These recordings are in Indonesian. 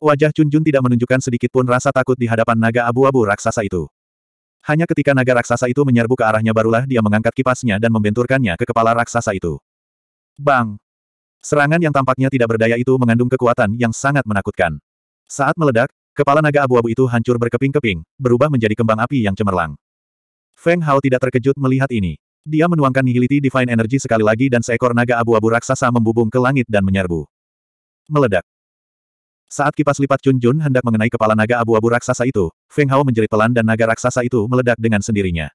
Wajah Chunjun tidak menunjukkan sedikit pun rasa takut di hadapan naga abu-abu raksasa itu. Hanya ketika naga raksasa itu menyerbu ke arahnya barulah dia mengangkat kipasnya dan membenturkannya ke kepala raksasa itu. Bang! Serangan yang tampaknya tidak berdaya itu mengandung kekuatan yang sangat menakutkan. Saat meledak, kepala naga abu-abu itu hancur berkeping-keping, berubah menjadi kembang api yang cemerlang. Feng Hao tidak terkejut melihat ini. Dia menuangkan nihiliti divine energy sekali lagi dan seekor naga abu-abu raksasa membubung ke langit dan menyerbu. Meledak. Saat kipas lipat Chun Jun hendak mengenai kepala naga abu-abu raksasa itu, Feng Hao menjerit pelan dan naga raksasa itu meledak dengan sendirinya.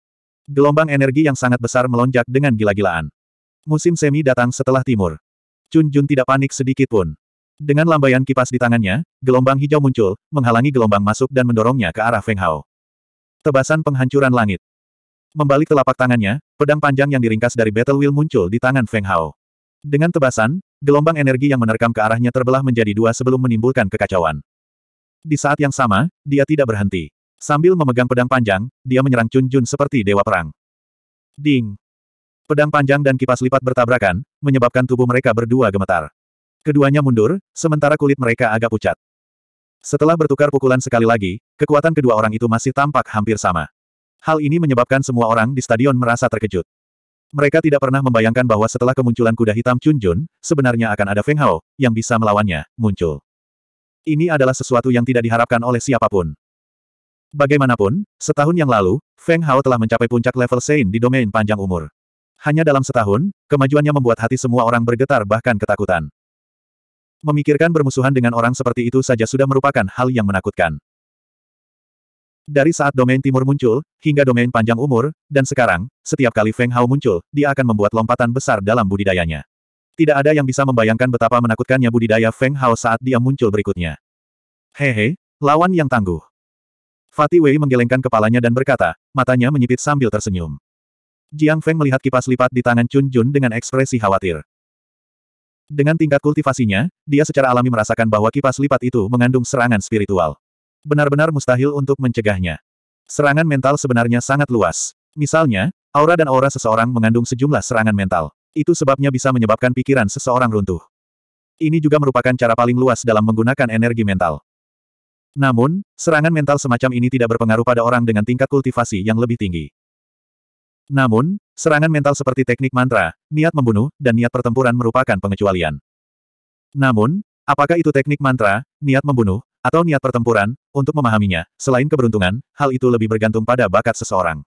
Gelombang energi yang sangat besar melonjak dengan gila-gilaan. Musim semi datang setelah timur. Chun Jun tidak panik sedikit pun. Dengan lambaian kipas di tangannya, gelombang hijau muncul, menghalangi gelombang masuk dan mendorongnya ke arah Feng Hao. Tebasan penghancuran langit. Membalik telapak tangannya, pedang panjang yang diringkas dari Battle Wheel muncul di tangan Feng Hao. Dengan tebasan, Gelombang energi yang menerkam ke arahnya terbelah menjadi dua sebelum menimbulkan kekacauan. Di saat yang sama, dia tidak berhenti. Sambil memegang pedang panjang, dia menyerang Chun Jun seperti dewa perang. Ding! Pedang panjang dan kipas lipat bertabrakan, menyebabkan tubuh mereka berdua gemetar. Keduanya mundur, sementara kulit mereka agak pucat. Setelah bertukar pukulan sekali lagi, kekuatan kedua orang itu masih tampak hampir sama. Hal ini menyebabkan semua orang di stadion merasa terkejut. Mereka tidak pernah membayangkan bahwa setelah kemunculan kuda hitam Chun Jun, sebenarnya akan ada Feng Hao, yang bisa melawannya, muncul. Ini adalah sesuatu yang tidak diharapkan oleh siapapun. Bagaimanapun, setahun yang lalu, Feng Hao telah mencapai puncak level Sein di domain panjang umur. Hanya dalam setahun, kemajuannya membuat hati semua orang bergetar bahkan ketakutan. Memikirkan bermusuhan dengan orang seperti itu saja sudah merupakan hal yang menakutkan. Dari saat domain timur muncul, hingga domain panjang umur, dan sekarang, setiap kali Feng Hao muncul, dia akan membuat lompatan besar dalam budidayanya. Tidak ada yang bisa membayangkan betapa menakutkannya budidaya Feng Hao saat dia muncul berikutnya. Hehe, lawan yang tangguh. Fatih Wei menggelengkan kepalanya dan berkata, matanya menyipit sambil tersenyum. Jiang Feng melihat kipas lipat di tangan Chun Jun dengan ekspresi khawatir. Dengan tingkat kultivasinya, dia secara alami merasakan bahwa kipas lipat itu mengandung serangan spiritual benar-benar mustahil untuk mencegahnya. Serangan mental sebenarnya sangat luas. Misalnya, aura dan aura seseorang mengandung sejumlah serangan mental. Itu sebabnya bisa menyebabkan pikiran seseorang runtuh. Ini juga merupakan cara paling luas dalam menggunakan energi mental. Namun, serangan mental semacam ini tidak berpengaruh pada orang dengan tingkat kultivasi yang lebih tinggi. Namun, serangan mental seperti teknik mantra, niat membunuh, dan niat pertempuran merupakan pengecualian. Namun, apakah itu teknik mantra, niat membunuh, atau niat pertempuran, untuk memahaminya, selain keberuntungan, hal itu lebih bergantung pada bakat seseorang.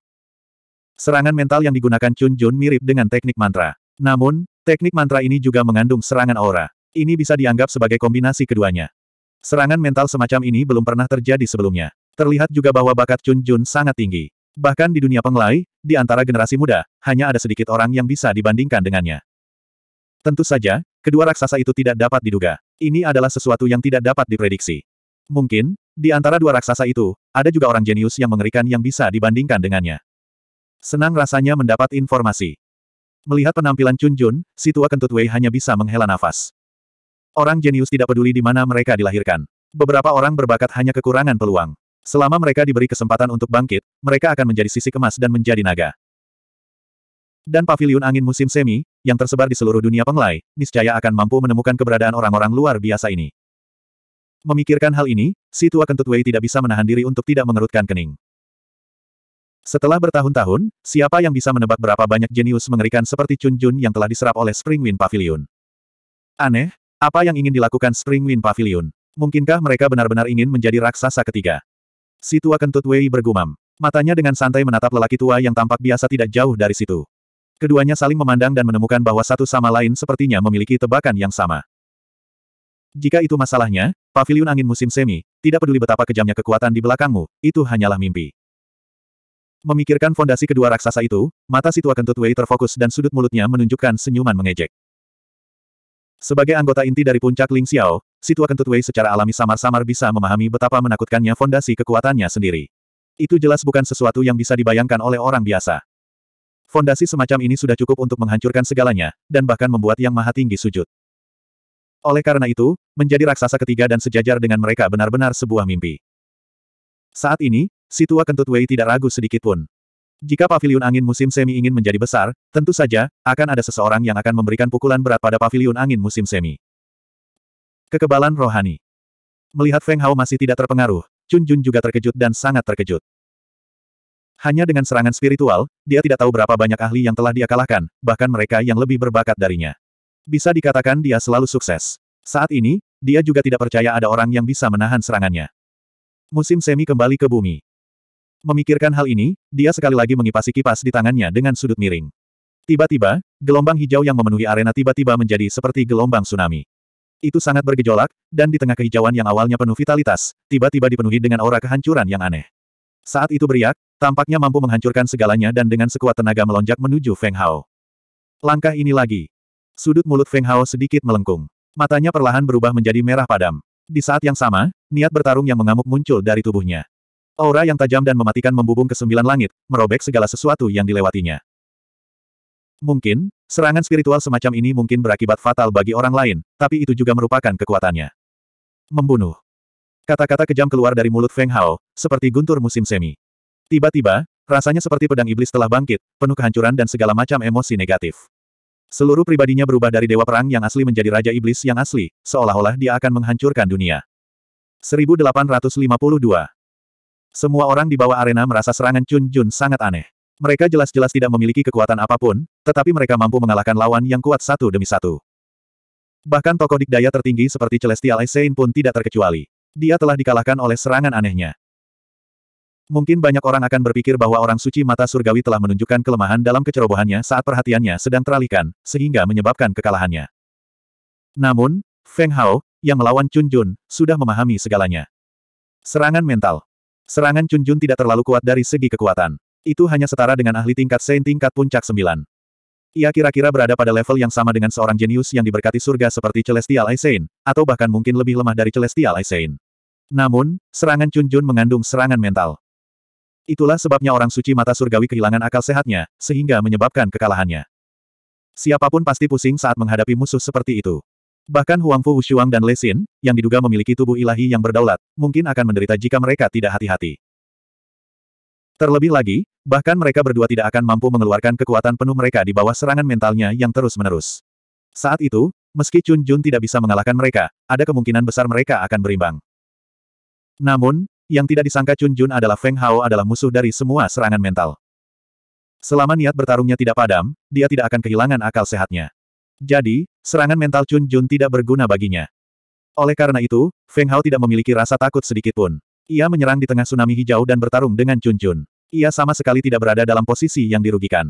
Serangan mental yang digunakan Chun Jun mirip dengan teknik mantra. Namun, teknik mantra ini juga mengandung serangan aura. Ini bisa dianggap sebagai kombinasi keduanya. Serangan mental semacam ini belum pernah terjadi sebelumnya. Terlihat juga bahwa bakat Chun Jun sangat tinggi. Bahkan di dunia pengelai, di antara generasi muda, hanya ada sedikit orang yang bisa dibandingkan dengannya. Tentu saja, kedua raksasa itu tidak dapat diduga. Ini adalah sesuatu yang tidak dapat diprediksi. Mungkin, di antara dua raksasa itu, ada juga orang jenius yang mengerikan yang bisa dibandingkan dengannya. Senang rasanya mendapat informasi. Melihat penampilan Chun Jun, si tua kentut Wei hanya bisa menghela nafas. Orang jenius tidak peduli di mana mereka dilahirkan. Beberapa orang berbakat hanya kekurangan peluang. Selama mereka diberi kesempatan untuk bangkit, mereka akan menjadi sisi kemas dan menjadi naga. Dan pavilion angin musim semi, yang tersebar di seluruh dunia penglai, niscaya akan mampu menemukan keberadaan orang-orang luar biasa ini. Memikirkan hal ini, si tua kentut Wei tidak bisa menahan diri untuk tidak mengerutkan kening. Setelah bertahun-tahun, siapa yang bisa menebak berapa banyak jenius mengerikan seperti Chun Jun yang telah diserap oleh Spring Wind Pavilion? Aneh, apa yang ingin dilakukan Spring Wind Pavilion? Mungkinkah mereka benar-benar ingin menjadi raksasa ketiga? Si tua kentut Wei bergumam. Matanya dengan santai menatap lelaki tua yang tampak biasa tidak jauh dari situ. Keduanya saling memandang dan menemukan bahwa satu sama lain sepertinya memiliki tebakan yang sama. Jika itu masalahnya, paviliun angin musim semi, tidak peduli betapa kejamnya kekuatan di belakangmu, itu hanyalah mimpi. Memikirkan fondasi kedua raksasa itu, mata si tua kentut Wei terfokus dan sudut mulutnya menunjukkan senyuman mengejek. Sebagai anggota inti dari puncak Ling Xiao, si tua kentut Wei secara alami samar-samar bisa memahami betapa menakutkannya fondasi kekuatannya sendiri. Itu jelas bukan sesuatu yang bisa dibayangkan oleh orang biasa. Fondasi semacam ini sudah cukup untuk menghancurkan segalanya, dan bahkan membuat yang maha tinggi sujud. Oleh karena itu, menjadi raksasa ketiga dan sejajar dengan mereka benar-benar sebuah mimpi. Saat ini, si tua kentut Wei tidak ragu sedikit pun. Jika paviliun angin musim semi ingin menjadi besar, tentu saja, akan ada seseorang yang akan memberikan pukulan berat pada paviliun angin musim semi. Kekebalan rohani. Melihat Feng Hao masih tidak terpengaruh, Chun Jun juga terkejut dan sangat terkejut. Hanya dengan serangan spiritual, dia tidak tahu berapa banyak ahli yang telah dia kalahkan, bahkan mereka yang lebih berbakat darinya. Bisa dikatakan dia selalu sukses. Saat ini, dia juga tidak percaya ada orang yang bisa menahan serangannya. Musim semi kembali ke bumi. Memikirkan hal ini, dia sekali lagi mengipasi kipas di tangannya dengan sudut miring. Tiba-tiba, gelombang hijau yang memenuhi arena tiba-tiba menjadi seperti gelombang tsunami. Itu sangat bergejolak, dan di tengah kehijauan yang awalnya penuh vitalitas, tiba-tiba dipenuhi dengan aura kehancuran yang aneh. Saat itu beriak, tampaknya mampu menghancurkan segalanya dan dengan sekuat tenaga melonjak menuju Feng Hao. Langkah ini lagi. Sudut mulut Feng Hao sedikit melengkung. Matanya perlahan berubah menjadi merah padam. Di saat yang sama, niat bertarung yang mengamuk muncul dari tubuhnya. Aura yang tajam dan mematikan membubung ke sembilan langit, merobek segala sesuatu yang dilewatinya. Mungkin, serangan spiritual semacam ini mungkin berakibat fatal bagi orang lain, tapi itu juga merupakan kekuatannya. Membunuh. Kata-kata kejam keluar dari mulut Feng Hao, seperti guntur musim semi. Tiba-tiba, rasanya seperti pedang iblis telah bangkit, penuh kehancuran dan segala macam emosi negatif. Seluruh pribadinya berubah dari Dewa Perang yang asli menjadi Raja Iblis yang asli, seolah-olah dia akan menghancurkan dunia. 1852 Semua orang di bawah arena merasa serangan Chun Jun sangat aneh. Mereka jelas-jelas tidak memiliki kekuatan apapun, tetapi mereka mampu mengalahkan lawan yang kuat satu demi satu. Bahkan tokoh dikdaya tertinggi seperti Celestial Saint pun tidak terkecuali. Dia telah dikalahkan oleh serangan anehnya. Mungkin banyak orang akan berpikir bahwa orang suci mata surgawi telah menunjukkan kelemahan dalam kecerobohannya saat perhatiannya sedang teralihkan, sehingga menyebabkan kekalahannya. Namun, Feng Hao, yang melawan Chun Jun, sudah memahami segalanya. Serangan mental. Serangan Chun Jun tidak terlalu kuat dari segi kekuatan. Itu hanya setara dengan ahli tingkat saint tingkat puncak sembilan. Ia kira-kira berada pada level yang sama dengan seorang jenius yang diberkati surga seperti Celestial Aisein, atau bahkan mungkin lebih lemah dari Celestial Aisein. Namun, serangan Chun Jun mengandung serangan mental. Itulah sebabnya orang suci mata surgawi kehilangan akal sehatnya, sehingga menyebabkan kekalahannya. Siapapun pasti pusing saat menghadapi musuh seperti itu. Bahkan Huang Fu Wushuang dan Lesin, yang diduga memiliki tubuh ilahi yang berdaulat, mungkin akan menderita jika mereka tidak hati-hati. Terlebih lagi, bahkan mereka berdua tidak akan mampu mengeluarkan kekuatan penuh mereka di bawah serangan mentalnya yang terus-menerus. Saat itu, meski Chun Jun tidak bisa mengalahkan mereka, ada kemungkinan besar mereka akan berimbang. Namun, yang tidak disangka Chun Jun adalah Feng Hao adalah musuh dari semua serangan mental. Selama niat bertarungnya tidak padam, dia tidak akan kehilangan akal sehatnya. Jadi, serangan mental Chun Jun tidak berguna baginya. Oleh karena itu, Feng Hao tidak memiliki rasa takut sedikitpun. Ia menyerang di tengah tsunami hijau dan bertarung dengan Chun Jun. Ia sama sekali tidak berada dalam posisi yang dirugikan.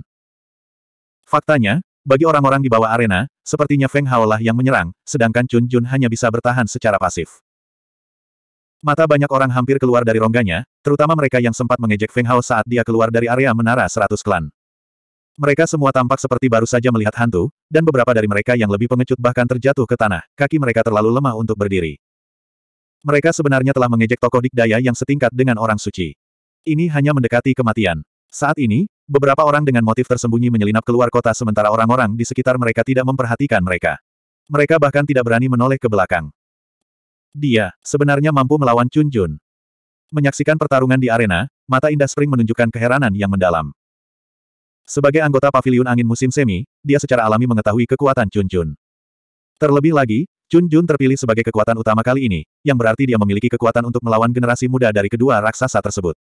Faktanya, bagi orang-orang di bawah arena, sepertinya Feng Hao lah yang menyerang, sedangkan Chun Jun hanya bisa bertahan secara pasif. Mata banyak orang hampir keluar dari rongganya, terutama mereka yang sempat mengejek Feng Hao saat dia keluar dari area menara seratus klan. Mereka semua tampak seperti baru saja melihat hantu, dan beberapa dari mereka yang lebih pengecut bahkan terjatuh ke tanah, kaki mereka terlalu lemah untuk berdiri. Mereka sebenarnya telah mengejek tokoh dikdaya yang setingkat dengan orang suci. Ini hanya mendekati kematian. Saat ini, beberapa orang dengan motif tersembunyi menyelinap keluar kota sementara orang-orang di sekitar mereka tidak memperhatikan mereka. Mereka bahkan tidak berani menoleh ke belakang. Dia, sebenarnya mampu melawan Chun Jun. Menyaksikan pertarungan di arena, mata indah Spring menunjukkan keheranan yang mendalam. Sebagai anggota paviliun angin musim semi, dia secara alami mengetahui kekuatan Chun Jun. Terlebih lagi, Chun Jun terpilih sebagai kekuatan utama kali ini, yang berarti dia memiliki kekuatan untuk melawan generasi muda dari kedua raksasa tersebut.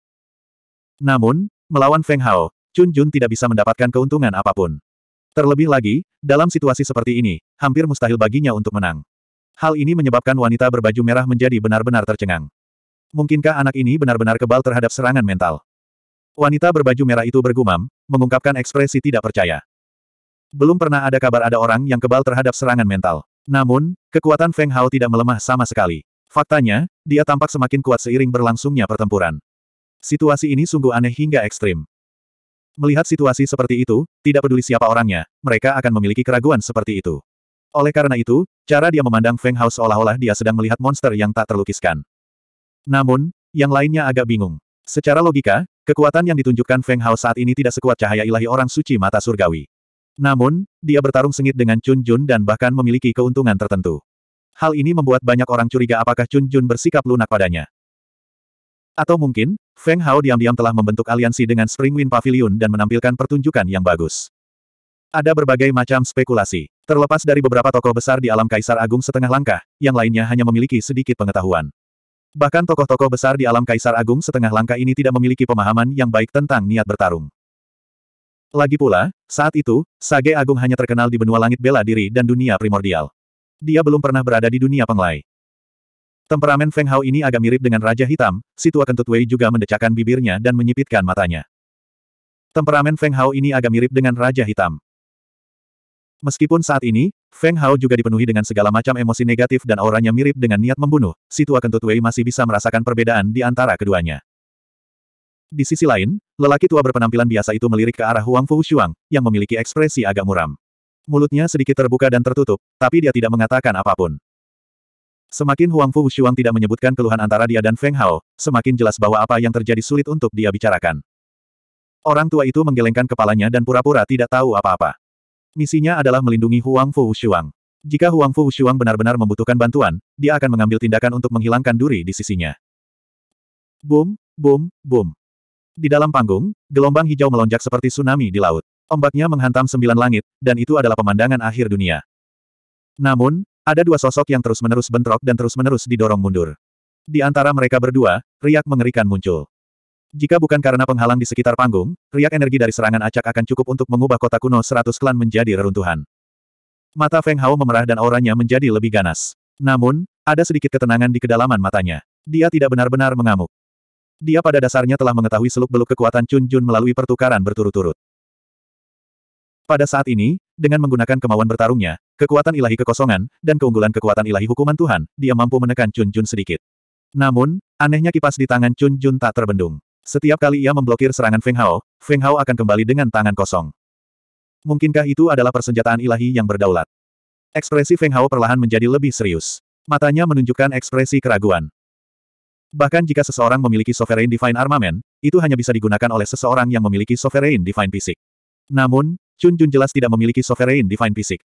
Namun, melawan Feng Hao, Chun Jun tidak bisa mendapatkan keuntungan apapun. Terlebih lagi, dalam situasi seperti ini, hampir mustahil baginya untuk menang. Hal ini menyebabkan wanita berbaju merah menjadi benar-benar tercengang. Mungkinkah anak ini benar-benar kebal terhadap serangan mental? Wanita berbaju merah itu bergumam, mengungkapkan ekspresi tidak percaya. Belum pernah ada kabar ada orang yang kebal terhadap serangan mental. Namun, kekuatan Feng Hao tidak melemah sama sekali. Faktanya, dia tampak semakin kuat seiring berlangsungnya pertempuran. Situasi ini sungguh aneh hingga ekstrim. Melihat situasi seperti itu, tidak peduli siapa orangnya, mereka akan memiliki keraguan seperti itu. Oleh karena itu, cara dia memandang Feng Hao seolah-olah dia sedang melihat monster yang tak terlukiskan. Namun, yang lainnya agak bingung. Secara logika, kekuatan yang ditunjukkan Feng Hao saat ini tidak sekuat cahaya ilahi orang suci mata surgawi. Namun, dia bertarung sengit dengan Chun Jun dan bahkan memiliki keuntungan tertentu. Hal ini membuat banyak orang curiga apakah Chun Jun bersikap lunak padanya. Atau mungkin, Feng Hao diam-diam telah membentuk aliansi dengan Spring Wind Pavilion dan menampilkan pertunjukan yang bagus. Ada berbagai macam spekulasi. Terlepas dari beberapa tokoh besar di alam Kaisar Agung setengah langkah, yang lainnya hanya memiliki sedikit pengetahuan. Bahkan tokoh-tokoh besar di alam Kaisar Agung setengah langkah ini tidak memiliki pemahaman yang baik tentang niat bertarung. Lagi pula, saat itu, Sage Agung hanya terkenal di benua langit bela diri dan dunia primordial. Dia belum pernah berada di dunia penglai. Temperamen Feng Hao ini agak mirip dengan Raja Hitam, si tua kentut Wei juga mendecakkan bibirnya dan menyipitkan matanya. Temperamen Feng Hao ini agak mirip dengan Raja Hitam. Meskipun saat ini, Feng Hao juga dipenuhi dengan segala macam emosi negatif dan auranya mirip dengan niat membunuh, si tua kentut Wei masih bisa merasakan perbedaan di antara keduanya. Di sisi lain, lelaki tua berpenampilan biasa itu melirik ke arah Huang Fu Shuang, yang memiliki ekspresi agak muram. Mulutnya sedikit terbuka dan tertutup, tapi dia tidak mengatakan apapun. Semakin Huang Fu Shuang tidak menyebutkan keluhan antara dia dan Feng Hao, semakin jelas bahwa apa yang terjadi sulit untuk dia bicarakan. Orang tua itu menggelengkan kepalanya dan pura-pura tidak tahu apa-apa. Misinya adalah melindungi Huang Fu Shuang. Jika Huang Fu Shuang benar-benar membutuhkan bantuan, dia akan mengambil tindakan untuk menghilangkan duri di sisinya. Boom, boom, boom. Di dalam panggung, gelombang hijau melonjak seperti tsunami di laut. Ombaknya menghantam sembilan langit, dan itu adalah pemandangan akhir dunia. Namun, ada dua sosok yang terus-menerus bentrok dan terus-menerus didorong mundur. Di antara mereka berdua, riak mengerikan muncul. Jika bukan karena penghalang di sekitar panggung, riak energi dari serangan acak akan cukup untuk mengubah kota kuno seratus klan menjadi reruntuhan. Mata Feng Hao memerah dan auranya menjadi lebih ganas. Namun, ada sedikit ketenangan di kedalaman matanya. Dia tidak benar-benar mengamuk. Dia pada dasarnya telah mengetahui seluk-beluk kekuatan Chun Jun melalui pertukaran berturut-turut. Pada saat ini, dengan menggunakan kemauan bertarungnya, kekuatan ilahi kekosongan, dan keunggulan kekuatan ilahi hukuman Tuhan, dia mampu menekan Chun Jun sedikit. Namun, anehnya kipas di tangan Chun Jun tak terbendung. Setiap kali ia memblokir serangan Feng Hao, Feng Hao akan kembali dengan tangan kosong. Mungkinkah itu adalah persenjataan ilahi yang berdaulat? Ekspresi Feng Hao perlahan menjadi lebih serius. Matanya menunjukkan ekspresi keraguan. Bahkan jika seseorang memiliki Sovereign Divine Armament, itu hanya bisa digunakan oleh seseorang yang memiliki Sovereign Divine Fisik. Namun, Chun Jun jelas tidak memiliki Sovereign Divine Fisik.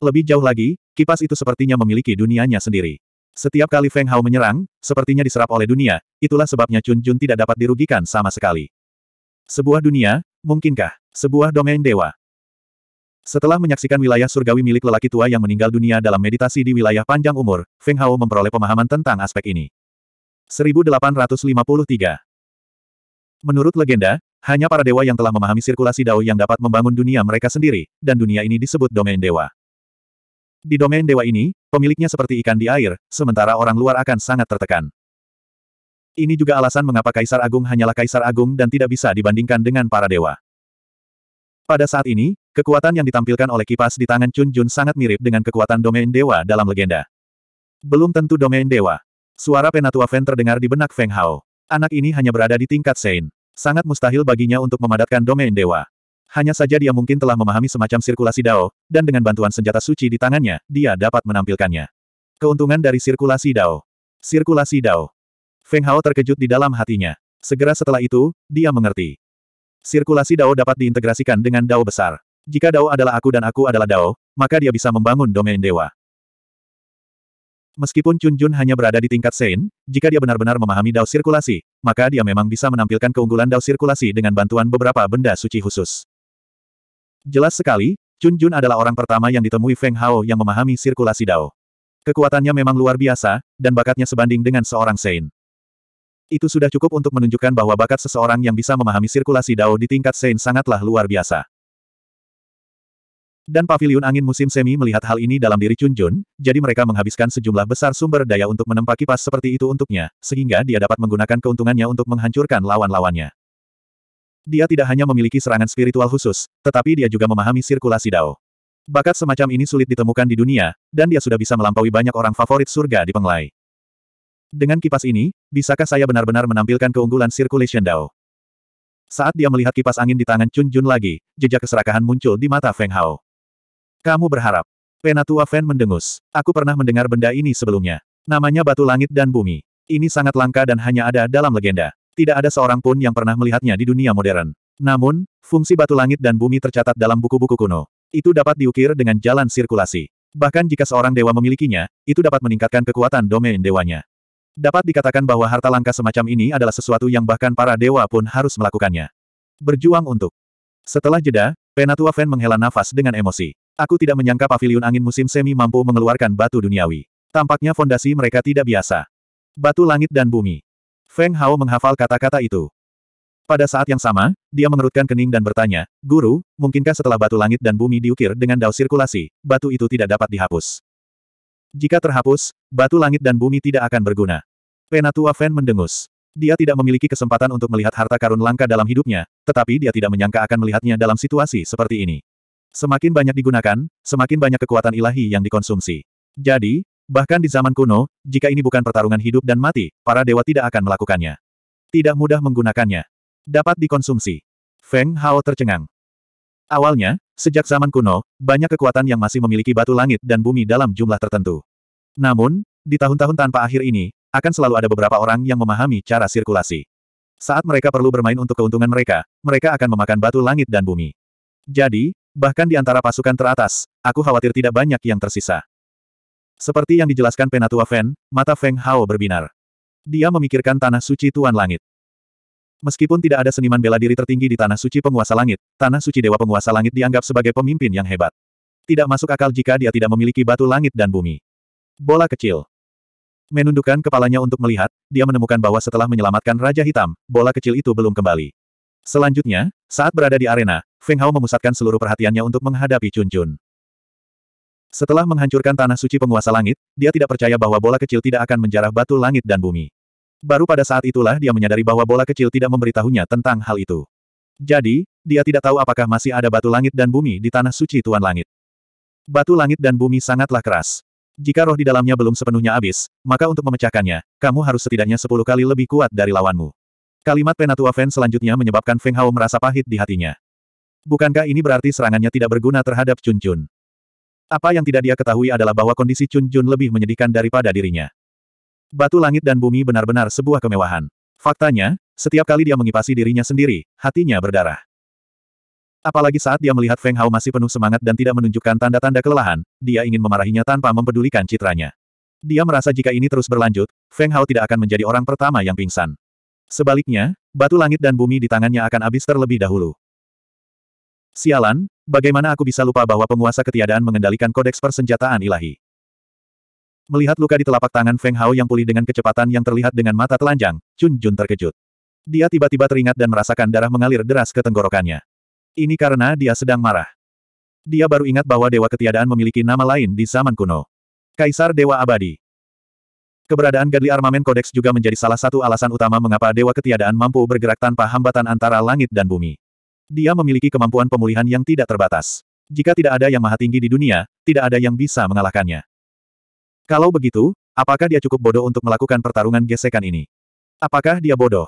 Lebih jauh lagi, kipas itu sepertinya memiliki dunianya sendiri. Setiap kali Feng Hao menyerang, sepertinya diserap oleh dunia, itulah sebabnya Chun Jun tidak dapat dirugikan sama sekali. Sebuah dunia, mungkinkah? Sebuah domain dewa. Setelah menyaksikan wilayah surgawi milik lelaki tua yang meninggal dunia dalam meditasi di wilayah panjang umur, Feng Hao memperoleh pemahaman tentang aspek ini. 1853 Menurut legenda, hanya para dewa yang telah memahami sirkulasi Dao yang dapat membangun dunia mereka sendiri, dan dunia ini disebut domain dewa. Di domain dewa ini, pemiliknya seperti ikan di air, sementara orang luar akan sangat tertekan. Ini juga alasan mengapa Kaisar Agung hanyalah Kaisar Agung dan tidak bisa dibandingkan dengan para dewa. Pada saat ini, kekuatan yang ditampilkan oleh kipas di tangan Chun Jun sangat mirip dengan kekuatan domain dewa dalam legenda. Belum tentu domain dewa. Suara Penatua Fen terdengar di benak Feng Hao. Anak ini hanya berada di tingkat Sein. Sangat mustahil baginya untuk memadatkan domain dewa. Hanya saja dia mungkin telah memahami semacam sirkulasi Dao, dan dengan bantuan senjata suci di tangannya, dia dapat menampilkannya. Keuntungan dari sirkulasi Dao. Sirkulasi Dao. Feng Hao terkejut di dalam hatinya. Segera setelah itu, dia mengerti. Sirkulasi Dao dapat diintegrasikan dengan Dao besar. Jika Dao adalah aku dan aku adalah Dao, maka dia bisa membangun domain dewa. Meskipun Chun Jun hanya berada di tingkat Sein, jika dia benar-benar memahami Dao sirkulasi, maka dia memang bisa menampilkan keunggulan Dao sirkulasi dengan bantuan beberapa benda suci khusus. Jelas sekali, Chun Jun adalah orang pertama yang ditemui Feng Hao yang memahami sirkulasi Dao. Kekuatannya memang luar biasa, dan bakatnya sebanding dengan seorang Sein. Itu sudah cukup untuk menunjukkan bahwa bakat seseorang yang bisa memahami sirkulasi Dao di tingkat Sein sangatlah luar biasa. Dan Paviliun Angin Musim Semi melihat hal ini dalam diri Chun Jun, jadi mereka menghabiskan sejumlah besar sumber daya untuk menempa kipas seperti itu untuknya, sehingga dia dapat menggunakan keuntungannya untuk menghancurkan lawan-lawannya. Dia tidak hanya memiliki serangan spiritual khusus, tetapi dia juga memahami sirkulasi Dao. Bakat semacam ini sulit ditemukan di dunia, dan dia sudah bisa melampaui banyak orang favorit surga di Penglai. Dengan kipas ini, bisakah saya benar-benar menampilkan keunggulan Circulation Dao? Saat dia melihat kipas angin di tangan Chun Jun lagi, jejak keserakahan muncul di mata Feng Hao. Kamu berharap. Penatua Fen mendengus. Aku pernah mendengar benda ini sebelumnya. Namanya batu langit dan bumi. Ini sangat langka dan hanya ada dalam legenda. Tidak ada seorang pun yang pernah melihatnya di dunia modern. Namun, fungsi batu langit dan bumi tercatat dalam buku-buku kuno. Itu dapat diukir dengan jalan sirkulasi. Bahkan jika seorang dewa memilikinya, itu dapat meningkatkan kekuatan domain dewanya. Dapat dikatakan bahwa harta langka semacam ini adalah sesuatu yang bahkan para dewa pun harus melakukannya. Berjuang untuk. Setelah jeda, Penatua Fan menghela nafas dengan emosi. Aku tidak menyangka pavilion angin musim semi mampu mengeluarkan batu duniawi. Tampaknya fondasi mereka tidak biasa. Batu langit dan bumi. Feng Hao menghafal kata-kata itu. Pada saat yang sama, dia mengerutkan kening dan bertanya, Guru, mungkinkah setelah batu langit dan bumi diukir dengan dao sirkulasi, batu itu tidak dapat dihapus? Jika terhapus, batu langit dan bumi tidak akan berguna. Penatua Feng mendengus. Dia tidak memiliki kesempatan untuk melihat harta karun langka dalam hidupnya, tetapi dia tidak menyangka akan melihatnya dalam situasi seperti ini. Semakin banyak digunakan, semakin banyak kekuatan ilahi yang dikonsumsi. Jadi, Bahkan di zaman kuno, jika ini bukan pertarungan hidup dan mati, para dewa tidak akan melakukannya. Tidak mudah menggunakannya. Dapat dikonsumsi. Feng Hao tercengang. Awalnya, sejak zaman kuno, banyak kekuatan yang masih memiliki batu langit dan bumi dalam jumlah tertentu. Namun, di tahun-tahun tanpa akhir ini, akan selalu ada beberapa orang yang memahami cara sirkulasi. Saat mereka perlu bermain untuk keuntungan mereka, mereka akan memakan batu langit dan bumi. Jadi, bahkan di antara pasukan teratas, aku khawatir tidak banyak yang tersisa. Seperti yang dijelaskan Penatua Fen, mata Feng Hao berbinar. Dia memikirkan Tanah Suci Tuan Langit. Meskipun tidak ada seniman bela diri tertinggi di Tanah Suci Penguasa Langit, Tanah Suci Dewa Penguasa Langit dianggap sebagai pemimpin yang hebat. Tidak masuk akal jika dia tidak memiliki batu langit dan bumi. Bola kecil. Menundukkan kepalanya untuk melihat, dia menemukan bahwa setelah menyelamatkan Raja Hitam, bola kecil itu belum kembali. Selanjutnya, saat berada di arena, Feng Hao memusatkan seluruh perhatiannya untuk menghadapi Chun Chun. Setelah menghancurkan tanah suci penguasa langit, dia tidak percaya bahwa bola kecil tidak akan menjarah batu langit dan bumi. Baru pada saat itulah dia menyadari bahwa bola kecil tidak memberitahunya tentang hal itu. Jadi, dia tidak tahu apakah masih ada batu langit dan bumi di tanah suci Tuan Langit. Batu langit dan bumi sangatlah keras. Jika roh di dalamnya belum sepenuhnya habis, maka untuk memecahkannya, kamu harus setidaknya sepuluh kali lebih kuat dari lawanmu. Kalimat Penatua Fen selanjutnya menyebabkan Feng Hao merasa pahit di hatinya. Bukankah ini berarti serangannya tidak berguna terhadap Chun Chun? Apa yang tidak dia ketahui adalah bahwa kondisi Chun Jun lebih menyedihkan daripada dirinya. Batu langit dan bumi benar-benar sebuah kemewahan. Faktanya, setiap kali dia mengipasi dirinya sendiri, hatinya berdarah. Apalagi saat dia melihat Feng Hao masih penuh semangat dan tidak menunjukkan tanda-tanda kelelahan, dia ingin memarahinya tanpa mempedulikan citranya. Dia merasa jika ini terus berlanjut, Feng Hao tidak akan menjadi orang pertama yang pingsan. Sebaliknya, batu langit dan bumi di tangannya akan habis terlebih dahulu. Sialan, bagaimana aku bisa lupa bahwa penguasa ketiadaan mengendalikan kodeks persenjataan ilahi. Melihat luka di telapak tangan Feng Hao yang pulih dengan kecepatan yang terlihat dengan mata telanjang, Chun Jun terkejut. Dia tiba-tiba teringat dan merasakan darah mengalir deras ke tenggorokannya. Ini karena dia sedang marah. Dia baru ingat bahwa Dewa Ketiadaan memiliki nama lain di zaman kuno. Kaisar Dewa Abadi. Keberadaan Gadli Armamen Kodeks juga menjadi salah satu alasan utama mengapa Dewa Ketiadaan mampu bergerak tanpa hambatan antara langit dan bumi. Dia memiliki kemampuan pemulihan yang tidak terbatas. Jika tidak ada yang maha tinggi di dunia, tidak ada yang bisa mengalahkannya. Kalau begitu, apakah dia cukup bodoh untuk melakukan pertarungan gesekan ini? Apakah dia bodoh?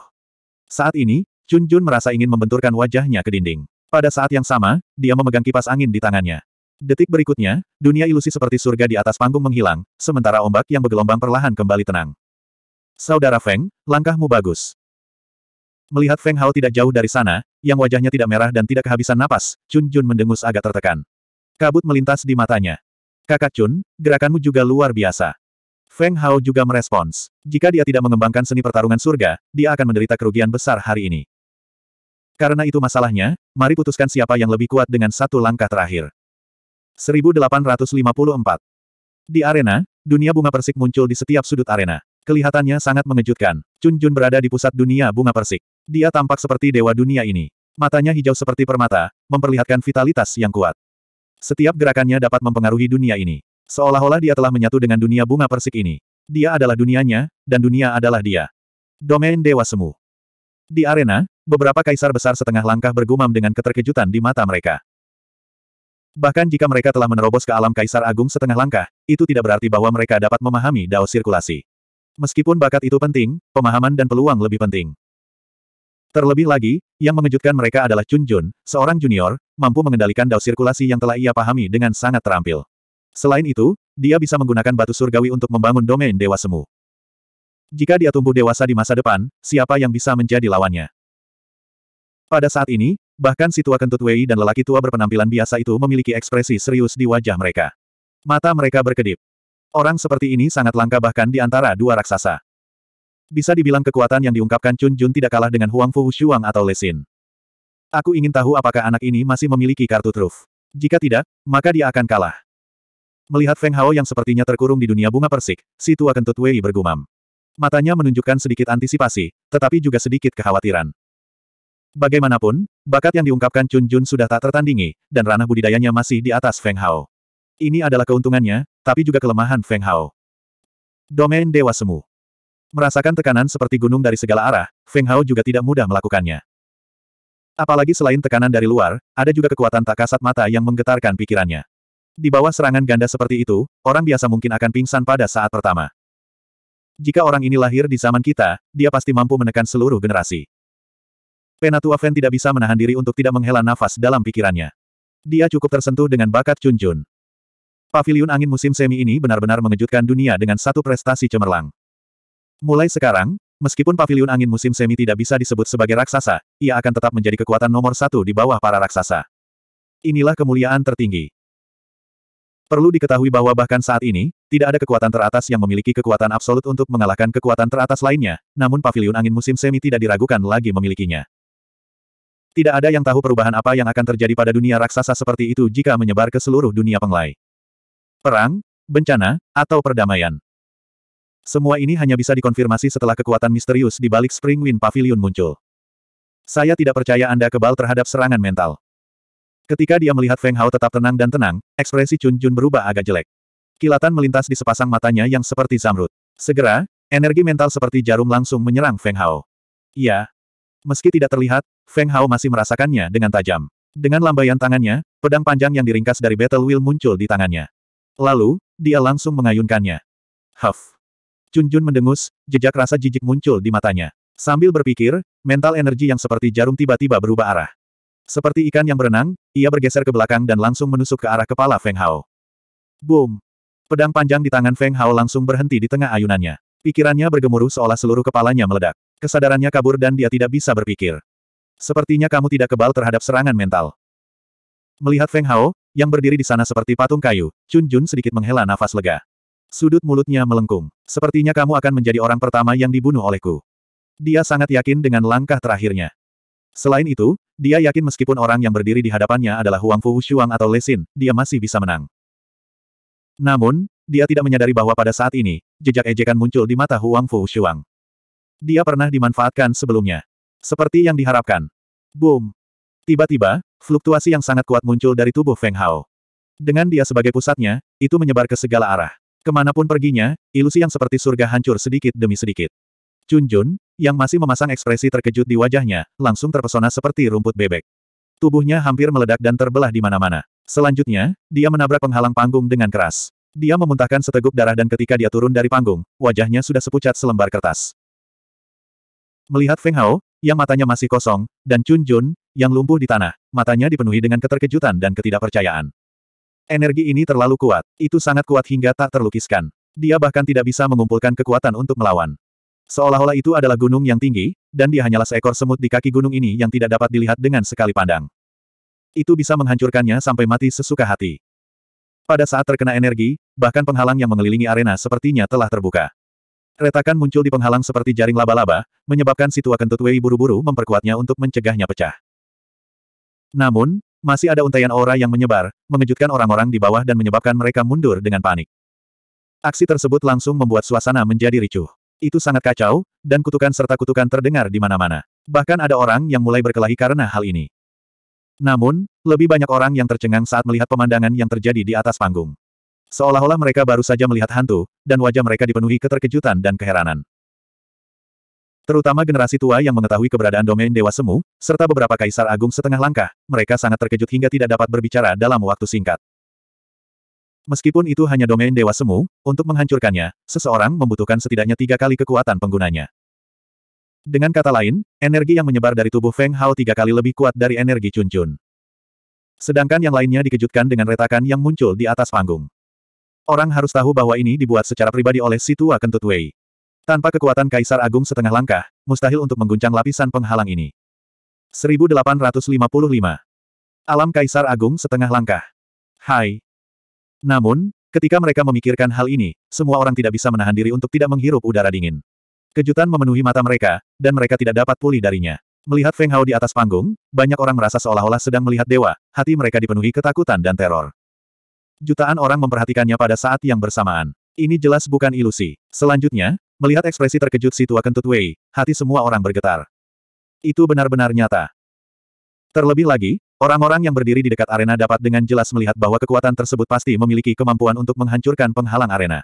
Saat ini, Chun Jun merasa ingin membenturkan wajahnya ke dinding. Pada saat yang sama, dia memegang kipas angin di tangannya. Detik berikutnya, dunia ilusi seperti surga di atas panggung menghilang, sementara ombak yang bergelombang perlahan kembali tenang. Saudara Feng, langkahmu bagus. Melihat Feng Hao tidak jauh dari sana, yang wajahnya tidak merah dan tidak kehabisan napas, Chun Jun mendengus agak tertekan. Kabut melintas di matanya. Kakak Chun, gerakanmu juga luar biasa. Feng Hao juga merespons. Jika dia tidak mengembangkan seni pertarungan surga, dia akan menderita kerugian besar hari ini. Karena itu masalahnya, mari putuskan siapa yang lebih kuat dengan satu langkah terakhir. 1854 Di arena, dunia bunga persik muncul di setiap sudut arena. Kelihatannya sangat mengejutkan. Chun Jun berada di pusat dunia bunga persik. Dia tampak seperti dewa dunia ini. Matanya hijau seperti permata, memperlihatkan vitalitas yang kuat. Setiap gerakannya dapat mempengaruhi dunia ini. Seolah-olah dia telah menyatu dengan dunia bunga persik ini. Dia adalah dunianya, dan dunia adalah dia. Domain Dewa Semu Di arena, beberapa kaisar besar setengah langkah bergumam dengan keterkejutan di mata mereka. Bahkan jika mereka telah menerobos ke alam kaisar agung setengah langkah, itu tidak berarti bahwa mereka dapat memahami dao sirkulasi. Meskipun bakat itu penting, pemahaman dan peluang lebih penting. Terlebih lagi, yang mengejutkan mereka adalah Chun Jun, seorang junior, mampu mengendalikan dao sirkulasi yang telah ia pahami dengan sangat terampil. Selain itu, dia bisa menggunakan batu surgawi untuk membangun domain dewa semu. Jika dia tumbuh dewasa di masa depan, siapa yang bisa menjadi lawannya? Pada saat ini, bahkan si tua kentut Wei dan lelaki tua berpenampilan biasa itu memiliki ekspresi serius di wajah mereka. Mata mereka berkedip. Orang seperti ini sangat langka bahkan di antara dua raksasa. Bisa dibilang kekuatan yang diungkapkan Chun Jun tidak kalah dengan Huang Fu Shuang atau Lesin. Aku ingin tahu apakah anak ini masih memiliki kartu truf. Jika tidak, maka dia akan kalah. Melihat Feng Hao yang sepertinya terkurung di dunia bunga persik, si tua kentut Wei bergumam. Matanya menunjukkan sedikit antisipasi, tetapi juga sedikit kekhawatiran. Bagaimanapun, bakat yang diungkapkan Chun Jun sudah tak tertandingi, dan ranah budidayanya masih di atas Feng Hao. Ini adalah keuntungannya, tapi juga kelemahan Feng Hao. Domain Dewa Semu Merasakan tekanan seperti gunung dari segala arah, Feng Hao juga tidak mudah melakukannya. Apalagi selain tekanan dari luar, ada juga kekuatan tak kasat mata yang menggetarkan pikirannya. Di bawah serangan ganda seperti itu, orang biasa mungkin akan pingsan pada saat pertama. Jika orang ini lahir di zaman kita, dia pasti mampu menekan seluruh generasi. Penatua Fen tidak bisa menahan diri untuk tidak menghela nafas dalam pikirannya. Dia cukup tersentuh dengan bakat Chun Jun. Pavilion angin musim semi ini benar-benar mengejutkan dunia dengan satu prestasi cemerlang. Mulai sekarang, meskipun Pavilion angin musim semi tidak bisa disebut sebagai raksasa, ia akan tetap menjadi kekuatan nomor satu di bawah para raksasa. Inilah kemuliaan tertinggi. Perlu diketahui bahwa bahkan saat ini, tidak ada kekuatan teratas yang memiliki kekuatan absolut untuk mengalahkan kekuatan teratas lainnya, namun Pavilion angin musim semi tidak diragukan lagi memilikinya. Tidak ada yang tahu perubahan apa yang akan terjadi pada dunia raksasa seperti itu jika menyebar ke seluruh dunia penglai perang, bencana, atau perdamaian. Semua ini hanya bisa dikonfirmasi setelah kekuatan misterius di balik Spring Wind Pavilion muncul. Saya tidak percaya Anda kebal terhadap serangan mental. Ketika dia melihat Feng Hao tetap tenang dan tenang, ekspresi Chun Jun berubah agak jelek. Kilatan melintas di sepasang matanya yang seperti zamrud. Segera, energi mental seperti jarum langsung menyerang Feng Hao. Iya. Meski tidak terlihat, Feng Hao masih merasakannya dengan tajam. Dengan lambaian tangannya, pedang panjang yang diringkas dari Battle Wheel muncul di tangannya. Lalu, dia langsung mengayunkannya. Huff. Junjun mendengus, jejak rasa jijik muncul di matanya. Sambil berpikir, mental energi yang seperti jarum tiba-tiba berubah arah. Seperti ikan yang berenang, ia bergeser ke belakang dan langsung menusuk ke arah kepala Feng Hao. Boom! Pedang panjang di tangan Feng Hao langsung berhenti di tengah ayunannya. Pikirannya bergemuruh seolah seluruh kepalanya meledak. Kesadarannya kabur dan dia tidak bisa berpikir. Sepertinya kamu tidak kebal terhadap serangan mental. Melihat Feng Hao, yang berdiri di sana seperti patung kayu, Chun Jun sedikit menghela nafas lega. Sudut mulutnya melengkung. Sepertinya kamu akan menjadi orang pertama yang dibunuh olehku. Dia sangat yakin dengan langkah terakhirnya. Selain itu, dia yakin meskipun orang yang berdiri di hadapannya adalah Huang Fu Shuang atau Lesin, dia masih bisa menang. Namun, dia tidak menyadari bahwa pada saat ini, jejak ejekan muncul di mata Huang Fu Shuang. Dia pernah dimanfaatkan sebelumnya. Seperti yang diharapkan. Boom. Tiba-tiba, Fluktuasi yang sangat kuat muncul dari tubuh Feng Hao. Dengan dia sebagai pusatnya, itu menyebar ke segala arah. Kemanapun perginya, ilusi yang seperti surga hancur sedikit demi sedikit. Chun Jun, yang masih memasang ekspresi terkejut di wajahnya, langsung terpesona seperti rumput bebek. Tubuhnya hampir meledak dan terbelah di mana-mana. Selanjutnya, dia menabrak penghalang panggung dengan keras. Dia memuntahkan seteguk darah dan ketika dia turun dari panggung, wajahnya sudah sepucat selembar kertas. Melihat Feng Hao, yang matanya masih kosong, dan Chun Jun, yang lumpuh di tanah, matanya dipenuhi dengan keterkejutan dan ketidakpercayaan. Energi ini terlalu kuat, itu sangat kuat hingga tak terlukiskan. Dia bahkan tidak bisa mengumpulkan kekuatan untuk melawan. Seolah-olah itu adalah gunung yang tinggi, dan dia hanyalah seekor semut di kaki gunung ini yang tidak dapat dilihat dengan sekali pandang. Itu bisa menghancurkannya sampai mati sesuka hati. Pada saat terkena energi, bahkan penghalang yang mengelilingi arena sepertinya telah terbuka. Retakan muncul di penghalang seperti jaring laba-laba, menyebabkan si tua kentut Wei buru-buru memperkuatnya untuk mencegahnya pecah. Namun, masih ada untaian aura yang menyebar, mengejutkan orang-orang di bawah dan menyebabkan mereka mundur dengan panik. Aksi tersebut langsung membuat suasana menjadi ricuh. Itu sangat kacau, dan kutukan serta kutukan terdengar di mana-mana. Bahkan ada orang yang mulai berkelahi karena hal ini. Namun, lebih banyak orang yang tercengang saat melihat pemandangan yang terjadi di atas panggung. Seolah-olah mereka baru saja melihat hantu, dan wajah mereka dipenuhi keterkejutan dan keheranan. Terutama generasi tua yang mengetahui keberadaan domain Dewa Semu, serta beberapa kaisar agung setengah langkah, mereka sangat terkejut hingga tidak dapat berbicara dalam waktu singkat. Meskipun itu hanya domain Dewa Semu, untuk menghancurkannya, seseorang membutuhkan setidaknya tiga kali kekuatan penggunanya. Dengan kata lain, energi yang menyebar dari tubuh Feng Hao tiga kali lebih kuat dari energi Chun Chun. Sedangkan yang lainnya dikejutkan dengan retakan yang muncul di atas panggung. Orang harus tahu bahwa ini dibuat secara pribadi oleh si tua kentut Wei. Tanpa kekuatan Kaisar Agung setengah langkah, mustahil untuk mengguncang lapisan penghalang ini. 1855. Alam Kaisar Agung setengah langkah. Hai. Namun, ketika mereka memikirkan hal ini, semua orang tidak bisa menahan diri untuk tidak menghirup udara dingin. Kejutan memenuhi mata mereka, dan mereka tidak dapat pulih darinya. Melihat Feng Hao di atas panggung, banyak orang merasa seolah-olah sedang melihat dewa, hati mereka dipenuhi ketakutan dan teror. Jutaan orang memperhatikannya pada saat yang bersamaan. Ini jelas bukan ilusi. Selanjutnya, Melihat ekspresi terkejut si tua kentut Wei, hati semua orang bergetar. Itu benar-benar nyata. Terlebih lagi, orang-orang yang berdiri di dekat arena dapat dengan jelas melihat bahwa kekuatan tersebut pasti memiliki kemampuan untuk menghancurkan penghalang arena.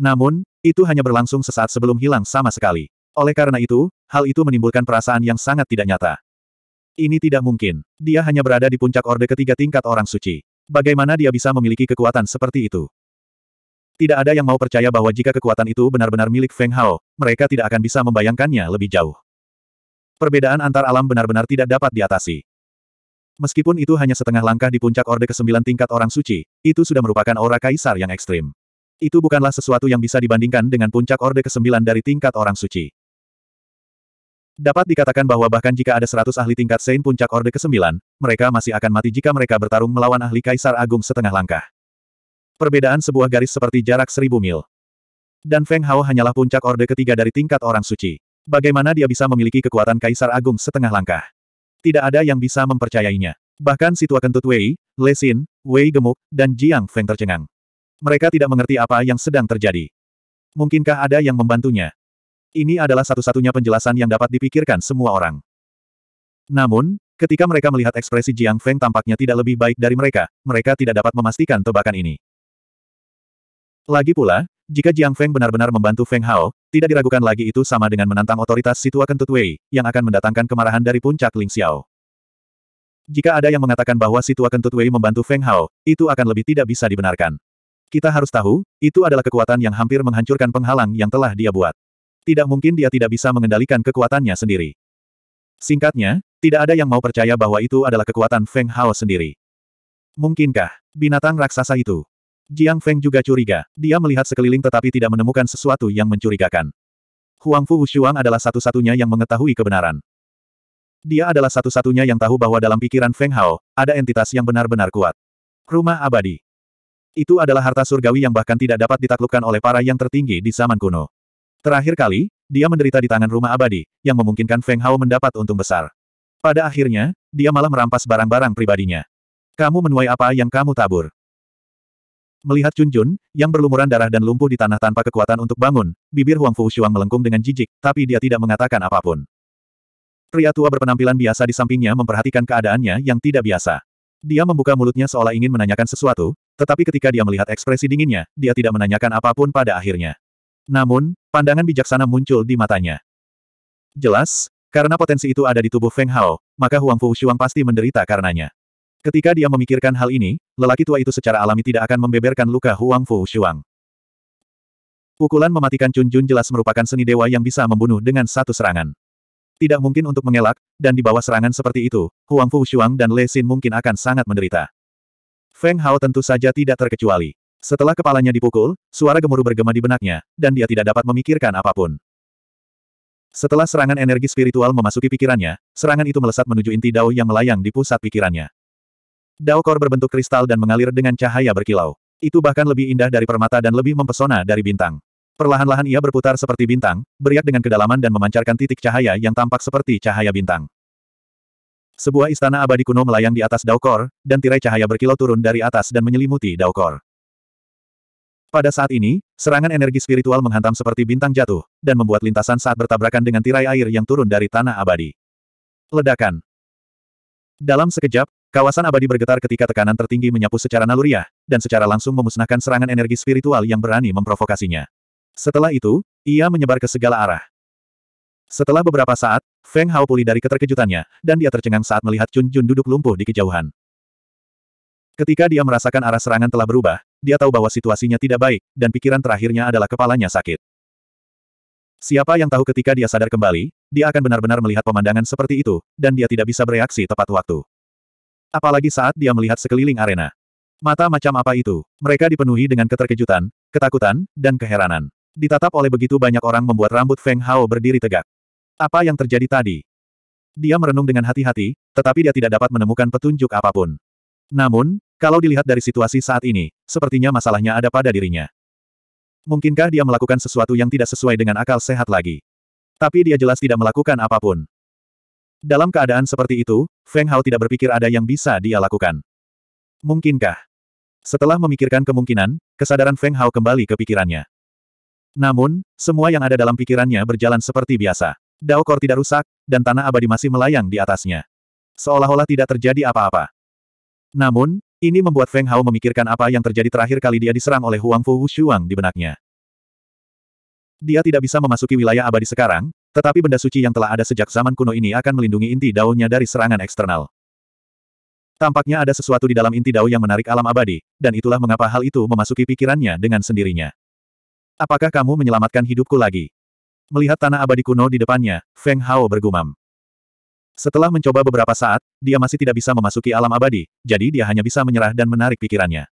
Namun, itu hanya berlangsung sesaat sebelum hilang sama sekali. Oleh karena itu, hal itu menimbulkan perasaan yang sangat tidak nyata. Ini tidak mungkin. Dia hanya berada di puncak orde ketiga tingkat orang suci. Bagaimana dia bisa memiliki kekuatan seperti itu? Tidak ada yang mau percaya bahwa jika kekuatan itu benar-benar milik Feng Hao, mereka tidak akan bisa membayangkannya lebih jauh. Perbedaan antar alam benar-benar tidak dapat diatasi. Meskipun itu hanya setengah langkah di puncak Orde ke-9 tingkat orang suci, itu sudah merupakan aura kaisar yang ekstrim. Itu bukanlah sesuatu yang bisa dibandingkan dengan puncak Orde ke-9 dari tingkat orang suci. Dapat dikatakan bahwa bahkan jika ada 100 ahli tingkat Sein puncak Orde ke-9, mereka masih akan mati jika mereka bertarung melawan ahli Kaisar Agung setengah langkah. Perbedaan sebuah garis seperti jarak seribu mil. Dan Feng Hao hanyalah puncak orde ketiga dari tingkat orang suci. Bagaimana dia bisa memiliki kekuatan Kaisar Agung setengah langkah? Tidak ada yang bisa mempercayainya. Bahkan si tua kentut Wei, Le Xin, Wei gemuk, dan Jiang Feng tercengang. Mereka tidak mengerti apa yang sedang terjadi. Mungkinkah ada yang membantunya? Ini adalah satu-satunya penjelasan yang dapat dipikirkan semua orang. Namun, ketika mereka melihat ekspresi Jiang Feng tampaknya tidak lebih baik dari mereka, mereka tidak dapat memastikan tebakan ini. Lagi pula, jika Jiang Feng benar-benar membantu Feng Hao, tidak diragukan lagi itu sama dengan menantang otoritas Situa Kentut Wei, yang akan mendatangkan kemarahan dari puncak Ling Xiao. Jika ada yang mengatakan bahwa Situa Kentut Wei membantu Feng Hao, itu akan lebih tidak bisa dibenarkan. Kita harus tahu, itu adalah kekuatan yang hampir menghancurkan penghalang yang telah dia buat. Tidak mungkin dia tidak bisa mengendalikan kekuatannya sendiri. Singkatnya, tidak ada yang mau percaya bahwa itu adalah kekuatan Feng Hao sendiri. Mungkinkah binatang raksasa itu Jiang Feng juga curiga. Dia melihat sekeliling tetapi tidak menemukan sesuatu yang mencurigakan. Huang Fu Wushuang adalah satu-satunya yang mengetahui kebenaran. Dia adalah satu-satunya yang tahu bahwa dalam pikiran Feng Hao, ada entitas yang benar-benar kuat. Rumah abadi. Itu adalah harta surgawi yang bahkan tidak dapat ditaklukkan oleh para yang tertinggi di zaman kuno. Terakhir kali, dia menderita di tangan rumah abadi, yang memungkinkan Feng Hao mendapat untung besar. Pada akhirnya, dia malah merampas barang-barang pribadinya. Kamu menuai apa yang kamu tabur. Melihat Chun Jun, yang berlumuran darah dan lumpuh di tanah tanpa kekuatan untuk bangun, bibir Huang Fu Shuang melengkung dengan jijik, tapi dia tidak mengatakan apapun. Pria tua berpenampilan biasa di sampingnya memperhatikan keadaannya yang tidak biasa. Dia membuka mulutnya seolah ingin menanyakan sesuatu, tetapi ketika dia melihat ekspresi dinginnya, dia tidak menanyakan apapun pada akhirnya. Namun, pandangan bijaksana muncul di matanya. Jelas, karena potensi itu ada di tubuh Feng Hao, maka Huang Fu Shuang pasti menderita karenanya. Ketika dia memikirkan hal ini, lelaki tua itu secara alami tidak akan membeberkan luka Huang Fu Shuang. Pukulan mematikan Chun Jun jelas merupakan seni dewa yang bisa membunuh dengan satu serangan. Tidak mungkin untuk mengelak, dan di bawah serangan seperti itu, Huang Fu Shuang dan Lesin Xin mungkin akan sangat menderita. Feng Hao tentu saja tidak terkecuali. Setelah kepalanya dipukul, suara gemuruh bergema di benaknya, dan dia tidak dapat memikirkan apapun. Setelah serangan energi spiritual memasuki pikirannya, serangan itu melesat menuju inti dao yang melayang di pusat pikirannya. Dao Kor berbentuk kristal dan mengalir dengan cahaya berkilau. Itu bahkan lebih indah dari permata dan lebih mempesona dari bintang. Perlahan-lahan ia berputar seperti bintang, beriak dengan kedalaman dan memancarkan titik cahaya yang tampak seperti cahaya bintang. Sebuah istana abadi kuno melayang di atas daokor dan tirai cahaya berkilau turun dari atas dan menyelimuti daokor. Pada saat ini, serangan energi spiritual menghantam seperti bintang jatuh, dan membuat lintasan saat bertabrakan dengan tirai air yang turun dari tanah abadi. Ledakan. Dalam sekejap, Kawasan abadi bergetar ketika tekanan tertinggi menyapu secara naluriah, dan secara langsung memusnahkan serangan energi spiritual yang berani memprovokasinya. Setelah itu, ia menyebar ke segala arah. Setelah beberapa saat, Feng Hao pulih dari keterkejutannya, dan dia tercengang saat melihat Chun Jun duduk lumpuh di kejauhan. Ketika dia merasakan arah serangan telah berubah, dia tahu bahwa situasinya tidak baik, dan pikiran terakhirnya adalah kepalanya sakit. Siapa yang tahu ketika dia sadar kembali, dia akan benar-benar melihat pemandangan seperti itu, dan dia tidak bisa bereaksi tepat waktu. Apalagi saat dia melihat sekeliling arena. Mata macam apa itu? Mereka dipenuhi dengan keterkejutan, ketakutan, dan keheranan. Ditatap oleh begitu banyak orang membuat rambut Feng Hao berdiri tegak. Apa yang terjadi tadi? Dia merenung dengan hati-hati, tetapi dia tidak dapat menemukan petunjuk apapun. Namun, kalau dilihat dari situasi saat ini, sepertinya masalahnya ada pada dirinya. Mungkinkah dia melakukan sesuatu yang tidak sesuai dengan akal sehat lagi? Tapi dia jelas tidak melakukan apapun. Dalam keadaan seperti itu, Feng Hao tidak berpikir ada yang bisa dia lakukan. Mungkinkah? Setelah memikirkan kemungkinan, kesadaran Feng Hao kembali ke pikirannya. Namun, semua yang ada dalam pikirannya berjalan seperti biasa. Dao Kor tidak rusak, dan tanah abadi masih melayang di atasnya. Seolah-olah tidak terjadi apa-apa. Namun, ini membuat Feng Hao memikirkan apa yang terjadi terakhir kali dia diserang oleh Huang Fu Wushuang di benaknya. Dia tidak bisa memasuki wilayah abadi sekarang, tetapi benda suci yang telah ada sejak zaman kuno ini akan melindungi inti daunnya dari serangan eksternal. Tampaknya ada sesuatu di dalam inti dao yang menarik alam abadi, dan itulah mengapa hal itu memasuki pikirannya dengan sendirinya. Apakah kamu menyelamatkan hidupku lagi? Melihat tanah abadi kuno di depannya, Feng Hao bergumam. Setelah mencoba beberapa saat, dia masih tidak bisa memasuki alam abadi, jadi dia hanya bisa menyerah dan menarik pikirannya.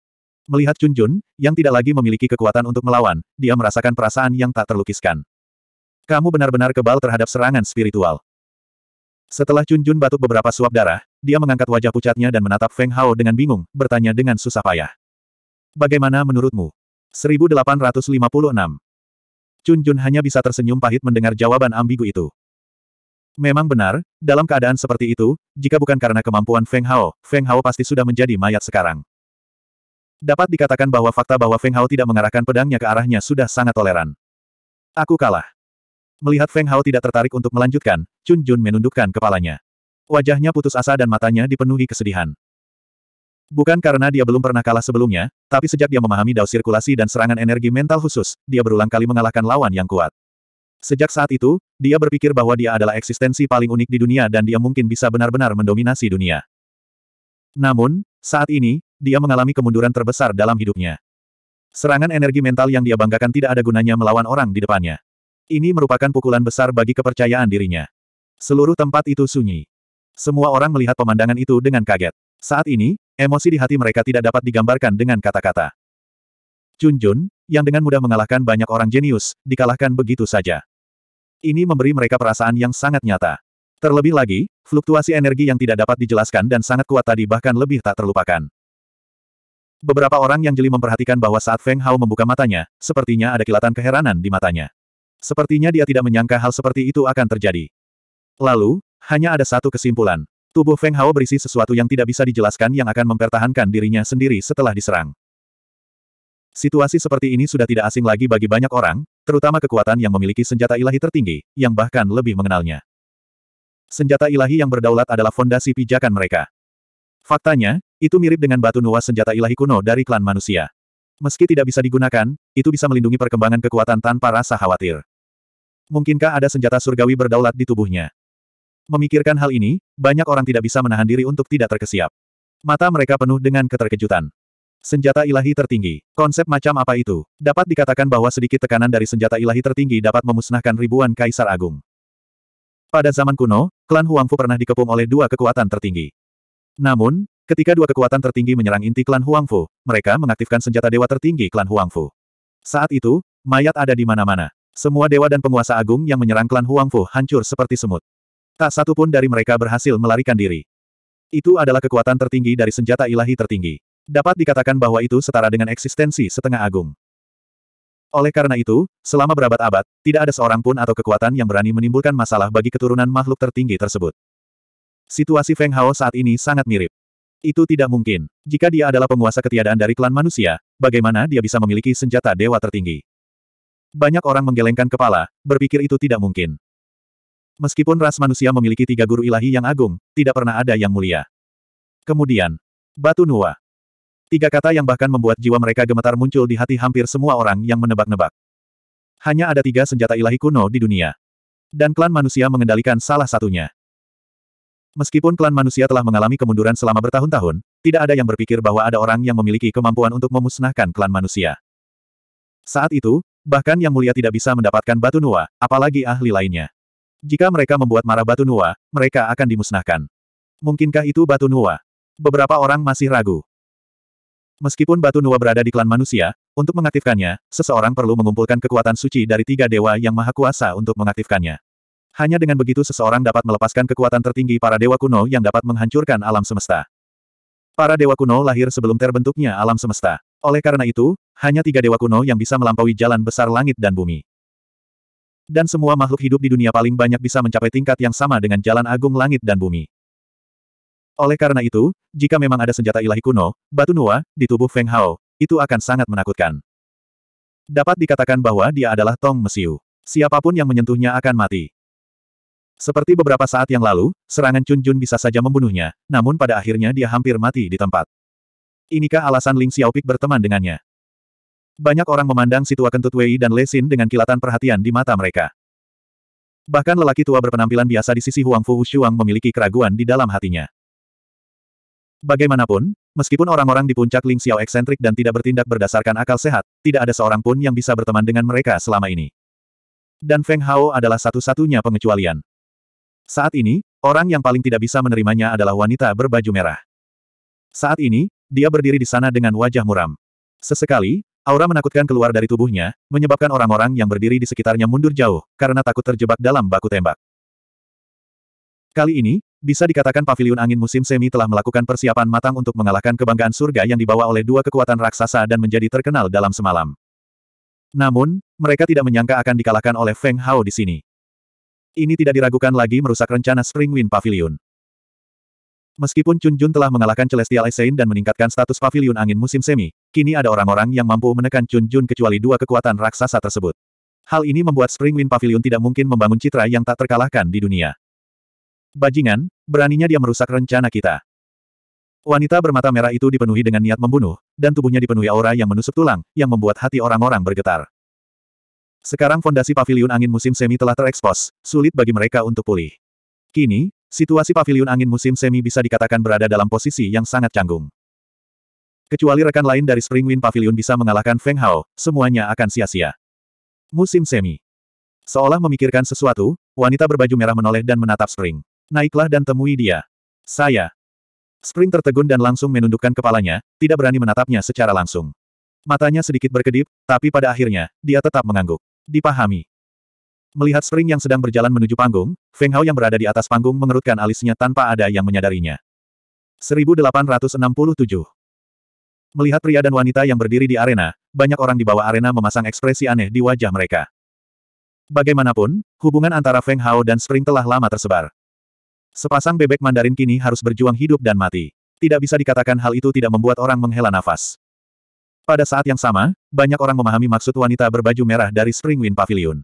Melihat Chun Jun, yang tidak lagi memiliki kekuatan untuk melawan, dia merasakan perasaan yang tak terlukiskan. Kamu benar-benar kebal terhadap serangan spiritual. Setelah Chun Jun batuk beberapa suap darah, dia mengangkat wajah pucatnya dan menatap Feng Hao dengan bingung, bertanya dengan susah payah. Bagaimana menurutmu? 1856. Chun Jun hanya bisa tersenyum pahit mendengar jawaban ambigu itu. Memang benar, dalam keadaan seperti itu, jika bukan karena kemampuan Feng Hao, Feng Hao pasti sudah menjadi mayat sekarang. Dapat dikatakan bahwa fakta bahwa Feng Hao tidak mengarahkan pedangnya ke arahnya sudah sangat toleran. Aku kalah. Melihat Feng Hao tidak tertarik untuk melanjutkan, Chun Jun menundukkan kepalanya. Wajahnya putus asa dan matanya dipenuhi kesedihan. Bukan karena dia belum pernah kalah sebelumnya, tapi sejak dia memahami dao sirkulasi dan serangan energi mental khusus, dia berulang kali mengalahkan lawan yang kuat. Sejak saat itu, dia berpikir bahwa dia adalah eksistensi paling unik di dunia dan dia mungkin bisa benar-benar mendominasi dunia. Namun, saat ini, dia mengalami kemunduran terbesar dalam hidupnya. Serangan energi mental yang dia banggakan tidak ada gunanya melawan orang di depannya. Ini merupakan pukulan besar bagi kepercayaan dirinya. Seluruh tempat itu sunyi. Semua orang melihat pemandangan itu dengan kaget. Saat ini, emosi di hati mereka tidak dapat digambarkan dengan kata-kata. Chun Jun, yang dengan mudah mengalahkan banyak orang jenius, dikalahkan begitu saja. Ini memberi mereka perasaan yang sangat nyata. Terlebih lagi, fluktuasi energi yang tidak dapat dijelaskan dan sangat kuat tadi bahkan lebih tak terlupakan. Beberapa orang yang jeli memperhatikan bahwa saat Feng Hao membuka matanya, sepertinya ada kilatan keheranan di matanya. Sepertinya dia tidak menyangka hal seperti itu akan terjadi. Lalu, hanya ada satu kesimpulan. Tubuh Feng Hao berisi sesuatu yang tidak bisa dijelaskan yang akan mempertahankan dirinya sendiri setelah diserang. Situasi seperti ini sudah tidak asing lagi bagi banyak orang, terutama kekuatan yang memiliki senjata ilahi tertinggi, yang bahkan lebih mengenalnya. Senjata ilahi yang berdaulat adalah fondasi pijakan mereka. Faktanya, itu mirip dengan batu nuas senjata ilahi kuno dari klan manusia. Meski tidak bisa digunakan, itu bisa melindungi perkembangan kekuatan tanpa rasa khawatir. Mungkinkah ada senjata surgawi berdaulat di tubuhnya? Memikirkan hal ini, banyak orang tidak bisa menahan diri untuk tidak terkesiap. Mata mereka penuh dengan keterkejutan. Senjata ilahi tertinggi. Konsep macam apa itu? Dapat dikatakan bahwa sedikit tekanan dari senjata ilahi tertinggi dapat memusnahkan ribuan kaisar agung. Pada zaman kuno, klan Huangfu pernah dikepung oleh dua kekuatan tertinggi. Namun, ketika dua kekuatan tertinggi menyerang inti klan Huangfu, mereka mengaktifkan senjata dewa tertinggi klan Huangfu. Saat itu, mayat ada di mana-mana. Semua dewa dan penguasa agung yang menyerang klan Huangfu hancur seperti semut. Tak satu pun dari mereka berhasil melarikan diri. Itu adalah kekuatan tertinggi dari senjata ilahi tertinggi. Dapat dikatakan bahwa itu setara dengan eksistensi setengah agung. Oleh karena itu, selama berabad-abad, tidak ada seorang pun atau kekuatan yang berani menimbulkan masalah bagi keturunan makhluk tertinggi tersebut. Situasi Feng Hao saat ini sangat mirip. Itu tidak mungkin. Jika dia adalah penguasa ketiadaan dari klan manusia, bagaimana dia bisa memiliki senjata dewa tertinggi? Banyak orang menggelengkan kepala, berpikir itu tidak mungkin. Meskipun ras manusia memiliki tiga guru ilahi yang agung, tidak pernah ada yang mulia. Kemudian, batu nua. Tiga kata yang bahkan membuat jiwa mereka gemetar muncul di hati hampir semua orang yang menebak-nebak. Hanya ada tiga senjata ilahi kuno di dunia. Dan klan manusia mengendalikan salah satunya. Meskipun klan manusia telah mengalami kemunduran selama bertahun-tahun, tidak ada yang berpikir bahwa ada orang yang memiliki kemampuan untuk memusnahkan klan manusia. Saat itu, Bahkan Yang Mulia tidak bisa mendapatkan batu nua, apalagi ahli lainnya. Jika mereka membuat marah batu nua, mereka akan dimusnahkan. Mungkinkah itu batu nua? Beberapa orang masih ragu. Meskipun batu nua berada di klan manusia, untuk mengaktifkannya, seseorang perlu mengumpulkan kekuatan suci dari tiga dewa yang maha kuasa untuk mengaktifkannya. Hanya dengan begitu seseorang dapat melepaskan kekuatan tertinggi para dewa kuno yang dapat menghancurkan alam semesta. Para dewa kuno lahir sebelum terbentuknya alam semesta. Oleh karena itu, hanya tiga dewa kuno yang bisa melampaui jalan besar langit dan bumi. Dan semua makhluk hidup di dunia paling banyak bisa mencapai tingkat yang sama dengan jalan agung langit dan bumi. Oleh karena itu, jika memang ada senjata ilahi kuno, batu nua, di tubuh Feng Hao, itu akan sangat menakutkan. Dapat dikatakan bahwa dia adalah Tong Mesiu. Siapapun yang menyentuhnya akan mati. Seperti beberapa saat yang lalu, serangan Chun Jun bisa saja membunuhnya, namun pada akhirnya dia hampir mati di tempat. Inikah alasan Ling Xiaopik berteman dengannya? Banyak orang memandang si tua kentut Wei dan Lesin dengan kilatan perhatian di mata mereka. Bahkan lelaki tua berpenampilan biasa di sisi Huang Fu Shuang memiliki keraguan di dalam hatinya. Bagaimanapun, meskipun orang-orang di puncak Ling Xiao eksentrik dan tidak bertindak berdasarkan akal sehat, tidak ada seorang pun yang bisa berteman dengan mereka selama ini. Dan Feng Hao adalah satu-satunya pengecualian. Saat ini, orang yang paling tidak bisa menerimanya adalah wanita berbaju merah. Saat ini, dia berdiri di sana dengan wajah muram. Sesekali, aura menakutkan keluar dari tubuhnya, menyebabkan orang-orang yang berdiri di sekitarnya mundur jauh, karena takut terjebak dalam baku tembak. Kali ini, bisa dikatakan paviliun angin musim semi telah melakukan persiapan matang untuk mengalahkan kebanggaan surga yang dibawa oleh dua kekuatan raksasa dan menjadi terkenal dalam semalam. Namun, mereka tidak menyangka akan dikalahkan oleh Feng Hao di sini. Ini tidak diragukan lagi merusak rencana Spring Wind Pavilion. Meskipun Chun Jun telah mengalahkan Celestial Essence dan meningkatkan status Pavilion Angin musim semi, kini ada orang-orang yang mampu menekan Chun Jun kecuali dua kekuatan raksasa tersebut. Hal ini membuat Spring Wind Pavilion tidak mungkin membangun citra yang tak terkalahkan di dunia. Bajingan, beraninya dia merusak rencana kita. Wanita bermata merah itu dipenuhi dengan niat membunuh, dan tubuhnya dipenuhi aura yang menusuk tulang, yang membuat hati orang-orang bergetar. Sekarang fondasi pavilion angin musim semi telah terekspos, sulit bagi mereka untuk pulih. Kini, situasi pavilion angin musim semi bisa dikatakan berada dalam posisi yang sangat canggung. Kecuali rekan lain dari Spring Wind Pavilion bisa mengalahkan Feng Hao, semuanya akan sia-sia. Musim semi. Seolah memikirkan sesuatu, wanita berbaju merah menoleh dan menatap Spring. Naiklah dan temui dia. Saya. Spring tertegun dan langsung menundukkan kepalanya, tidak berani menatapnya secara langsung. Matanya sedikit berkedip, tapi pada akhirnya, dia tetap mengangguk dipahami. Melihat Spring yang sedang berjalan menuju panggung, Feng Hao yang berada di atas panggung mengerutkan alisnya tanpa ada yang menyadarinya. 1867 Melihat pria dan wanita yang berdiri di arena, banyak orang di bawah arena memasang ekspresi aneh di wajah mereka. Bagaimanapun, hubungan antara Feng Hao dan Spring telah lama tersebar. Sepasang bebek Mandarin kini harus berjuang hidup dan mati. Tidak bisa dikatakan hal itu tidak membuat orang menghela nafas. Pada saat yang sama, banyak orang memahami maksud wanita berbaju merah dari Spring Wind Pavilion.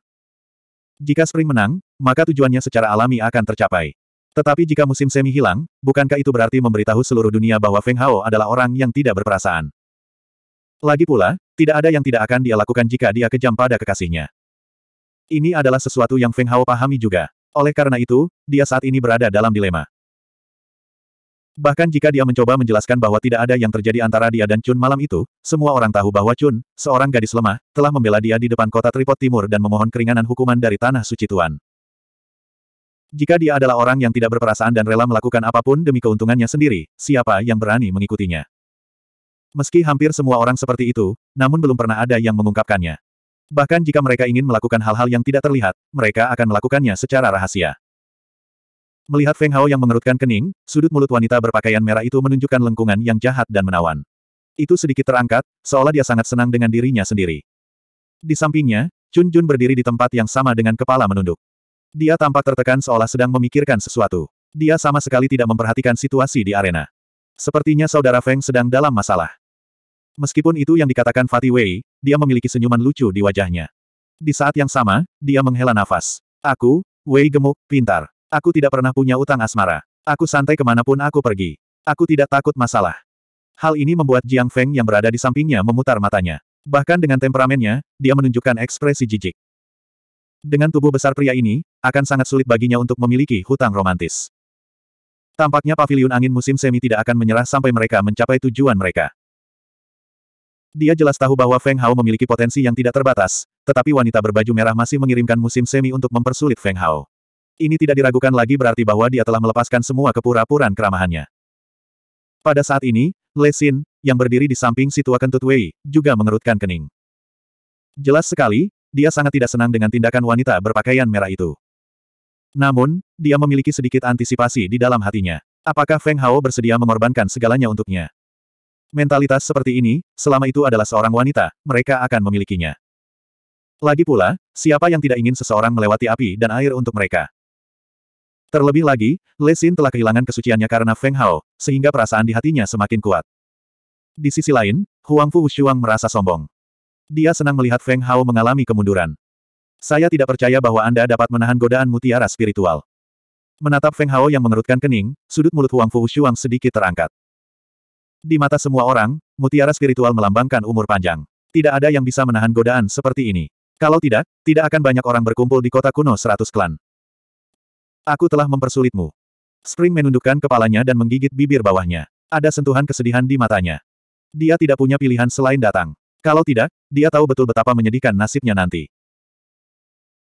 Jika Spring menang, maka tujuannya secara alami akan tercapai. Tetapi jika musim semi hilang, bukankah itu berarti memberitahu seluruh dunia bahwa Feng Hao adalah orang yang tidak berperasaan? Lagi pula, tidak ada yang tidak akan dia lakukan jika dia kejam pada kekasihnya. Ini adalah sesuatu yang Feng Hao pahami juga. Oleh karena itu, dia saat ini berada dalam dilema. Bahkan jika dia mencoba menjelaskan bahwa tidak ada yang terjadi antara dia dan Chun malam itu, semua orang tahu bahwa Chun, seorang gadis lemah, telah membela dia di depan kota Tripod Timur dan memohon keringanan hukuman dari Tanah Suci Tuan. Jika dia adalah orang yang tidak berperasaan dan rela melakukan apapun demi keuntungannya sendiri, siapa yang berani mengikutinya? Meski hampir semua orang seperti itu, namun belum pernah ada yang mengungkapkannya. Bahkan jika mereka ingin melakukan hal-hal yang tidak terlihat, mereka akan melakukannya secara rahasia. Melihat Feng Hao yang mengerutkan kening, sudut mulut wanita berpakaian merah itu menunjukkan lengkungan yang jahat dan menawan. Itu sedikit terangkat, seolah dia sangat senang dengan dirinya sendiri. Di sampingnya, Chun Jun berdiri di tempat yang sama dengan kepala menunduk. Dia tampak tertekan seolah sedang memikirkan sesuatu. Dia sama sekali tidak memperhatikan situasi di arena. Sepertinya saudara Feng sedang dalam masalah. Meskipun itu yang dikatakan Fatih Wei, dia memiliki senyuman lucu di wajahnya. Di saat yang sama, dia menghela nafas. Aku, Wei gemuk, pintar. Aku tidak pernah punya utang asmara. Aku santai kemanapun aku pergi. Aku tidak takut masalah. Hal ini membuat Jiang Feng yang berada di sampingnya memutar matanya. Bahkan dengan temperamennya, dia menunjukkan ekspresi jijik. Dengan tubuh besar pria ini, akan sangat sulit baginya untuk memiliki hutang romantis. Tampaknya pavilion angin musim semi tidak akan menyerah sampai mereka mencapai tujuan mereka. Dia jelas tahu bahwa Feng Hao memiliki potensi yang tidak terbatas, tetapi wanita berbaju merah masih mengirimkan musim semi untuk mempersulit Feng Hao. Ini tidak diragukan lagi berarti bahwa dia telah melepaskan semua kepura puraan keramahannya. Pada saat ini, Lesin yang berdiri di samping si tua kentut Wei, juga mengerutkan kening. Jelas sekali, dia sangat tidak senang dengan tindakan wanita berpakaian merah itu. Namun, dia memiliki sedikit antisipasi di dalam hatinya. Apakah Feng Hao bersedia mengorbankan segalanya untuknya? Mentalitas seperti ini, selama itu adalah seorang wanita, mereka akan memilikinya. Lagi pula, siapa yang tidak ingin seseorang melewati api dan air untuk mereka? Terlebih lagi, Lesin telah kehilangan kesuciannya karena Feng Hao, sehingga perasaan di hatinya semakin kuat. Di sisi lain, Huang Fu Wushuang merasa sombong. Dia senang melihat Feng Hao mengalami kemunduran. Saya tidak percaya bahwa Anda dapat menahan godaan mutiara spiritual. Menatap Feng Hao yang mengerutkan kening, sudut mulut Huang Fu Wushuang sedikit terangkat. Di mata semua orang, mutiara spiritual melambangkan umur panjang. Tidak ada yang bisa menahan godaan seperti ini. Kalau tidak, tidak akan banyak orang berkumpul di kota kuno seratus klan. Aku telah mempersulitmu. Spring menundukkan kepalanya dan menggigit bibir bawahnya. Ada sentuhan kesedihan di matanya. Dia tidak punya pilihan selain datang. Kalau tidak, dia tahu betul betapa menyedihkan nasibnya nanti.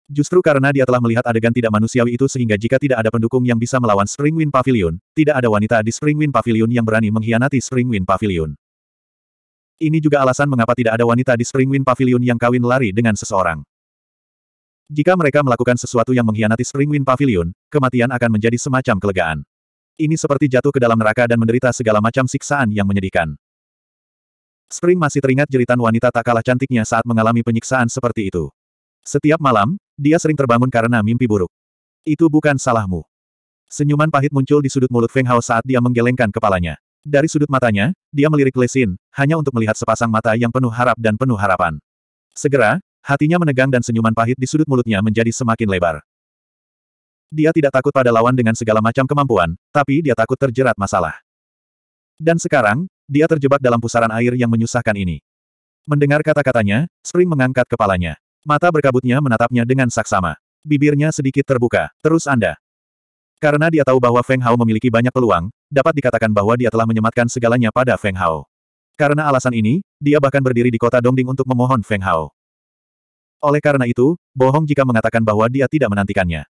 Justru karena dia telah melihat adegan tidak manusiawi itu sehingga jika tidak ada pendukung yang bisa melawan Springwind Pavilion, tidak ada wanita di Springwind Pavilion yang berani mengkhianati Springwind Pavilion. Ini juga alasan mengapa tidak ada wanita di Springwind Pavilion yang kawin lari dengan seseorang. Jika mereka melakukan sesuatu yang mengkhianati Springwind Pavilion, kematian akan menjadi semacam kelegaan. Ini seperti jatuh ke dalam neraka dan menderita segala macam siksaan yang menyedihkan. Spring masih teringat jeritan wanita tak kalah cantiknya saat mengalami penyiksaan seperti itu. Setiap malam, dia sering terbangun karena mimpi buruk. Itu bukan salahmu. Senyuman pahit muncul di sudut mulut Feng Hao saat dia menggelengkan kepalanya. Dari sudut matanya, dia melirik Lesin, hanya untuk melihat sepasang mata yang penuh harap dan penuh harapan. Segera, Hatinya menegang dan senyuman pahit di sudut mulutnya menjadi semakin lebar. Dia tidak takut pada lawan dengan segala macam kemampuan, tapi dia takut terjerat masalah. Dan sekarang, dia terjebak dalam pusaran air yang menyusahkan ini. Mendengar kata-katanya, Spring mengangkat kepalanya. Mata berkabutnya menatapnya dengan saksama. Bibirnya sedikit terbuka. Terus Anda. Karena dia tahu bahwa Feng Hao memiliki banyak peluang, dapat dikatakan bahwa dia telah menyematkan segalanya pada Feng Hao. Karena alasan ini, dia bahkan berdiri di kota Dongding untuk memohon Feng Hao. Oleh karena itu, bohong jika mengatakan bahwa dia tidak menantikannya.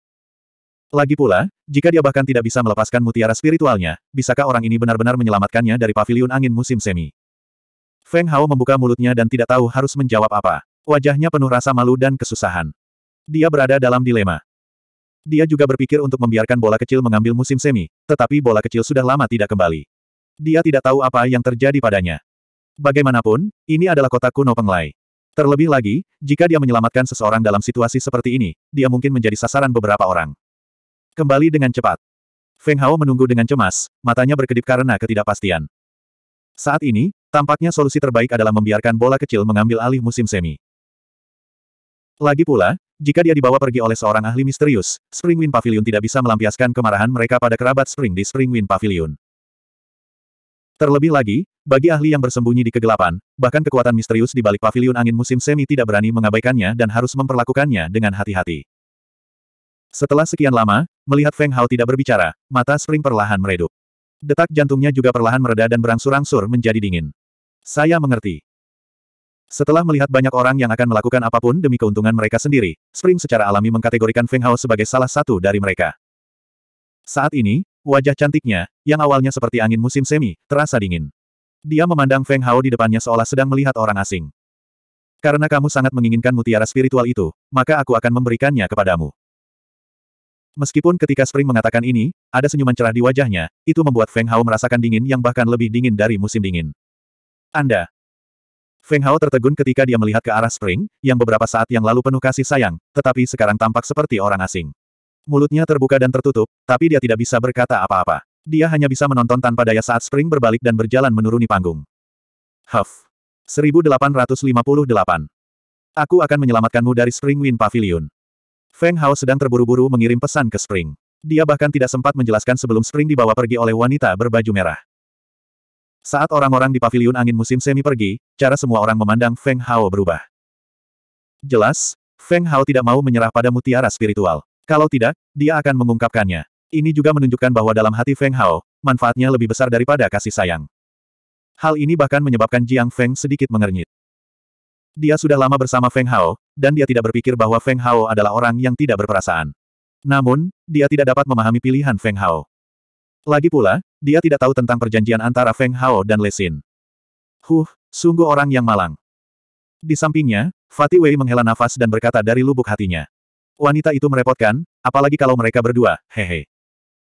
Lagi pula, jika dia bahkan tidak bisa melepaskan mutiara spiritualnya, bisakah orang ini benar-benar menyelamatkannya dari paviliun angin musim semi? Feng Hao membuka mulutnya dan tidak tahu harus menjawab apa. Wajahnya penuh rasa malu dan kesusahan. Dia berada dalam dilema. Dia juga berpikir untuk membiarkan bola kecil mengambil musim semi, tetapi bola kecil sudah lama tidak kembali. Dia tidak tahu apa yang terjadi padanya. Bagaimanapun, ini adalah kota kuno Penglai. Terlebih lagi, jika dia menyelamatkan seseorang dalam situasi seperti ini, dia mungkin menjadi sasaran beberapa orang. Kembali dengan cepat. Feng Hao menunggu dengan cemas, matanya berkedip karena ketidakpastian. Saat ini, tampaknya solusi terbaik adalah membiarkan bola kecil mengambil alih musim semi. Lagi pula, jika dia dibawa pergi oleh seorang ahli misterius, Springwind Pavilion tidak bisa melampiaskan kemarahan mereka pada kerabat Spring di Springwind Pavilion. Terlebih lagi, bagi ahli yang bersembunyi di kegelapan, bahkan kekuatan misterius di balik paviliun angin musim semi tidak berani mengabaikannya dan harus memperlakukannya dengan hati-hati. Setelah sekian lama, melihat Feng Hao tidak berbicara, mata Spring perlahan meredup. Detak jantungnya juga perlahan mereda dan berangsur-angsur menjadi dingin. Saya mengerti. Setelah melihat banyak orang yang akan melakukan apapun demi keuntungan mereka sendiri, Spring secara alami mengkategorikan Feng Hao sebagai salah satu dari mereka. Saat ini, Wajah cantiknya, yang awalnya seperti angin musim semi, terasa dingin. Dia memandang Feng Hao di depannya seolah sedang melihat orang asing. Karena kamu sangat menginginkan mutiara spiritual itu, maka aku akan memberikannya kepadamu. Meskipun ketika Spring mengatakan ini, ada senyuman cerah di wajahnya, itu membuat Feng Hao merasakan dingin yang bahkan lebih dingin dari musim dingin. Anda. Feng Hao tertegun ketika dia melihat ke arah Spring, yang beberapa saat yang lalu penuh kasih sayang, tetapi sekarang tampak seperti orang asing. Mulutnya terbuka dan tertutup, tapi dia tidak bisa berkata apa-apa. Dia hanya bisa menonton tanpa daya saat Spring berbalik dan berjalan menuruni panggung. Huff. 1858. Aku akan menyelamatkanmu dari Spring Wind Pavilion. Feng Hao sedang terburu-buru mengirim pesan ke Spring. Dia bahkan tidak sempat menjelaskan sebelum Spring dibawa pergi oleh wanita berbaju merah. Saat orang-orang di pavilion angin musim semi pergi, cara semua orang memandang Feng Hao berubah. Jelas, Feng Hao tidak mau menyerah pada mutiara spiritual. Kalau tidak, dia akan mengungkapkannya. Ini juga menunjukkan bahwa dalam hati Feng Hao, manfaatnya lebih besar daripada kasih sayang. Hal ini bahkan menyebabkan Jiang Feng sedikit mengernyit. Dia sudah lama bersama Feng Hao, dan dia tidak berpikir bahwa Feng Hao adalah orang yang tidak berperasaan. Namun, dia tidak dapat memahami pilihan Feng Hao. Lagi pula, dia tidak tahu tentang perjanjian antara Feng Hao dan Lesin. Huh, sungguh orang yang malang. Di sampingnya, Fatih Wei menghela nafas dan berkata dari lubuk hatinya. Wanita itu merepotkan, apalagi kalau mereka berdua, hehe.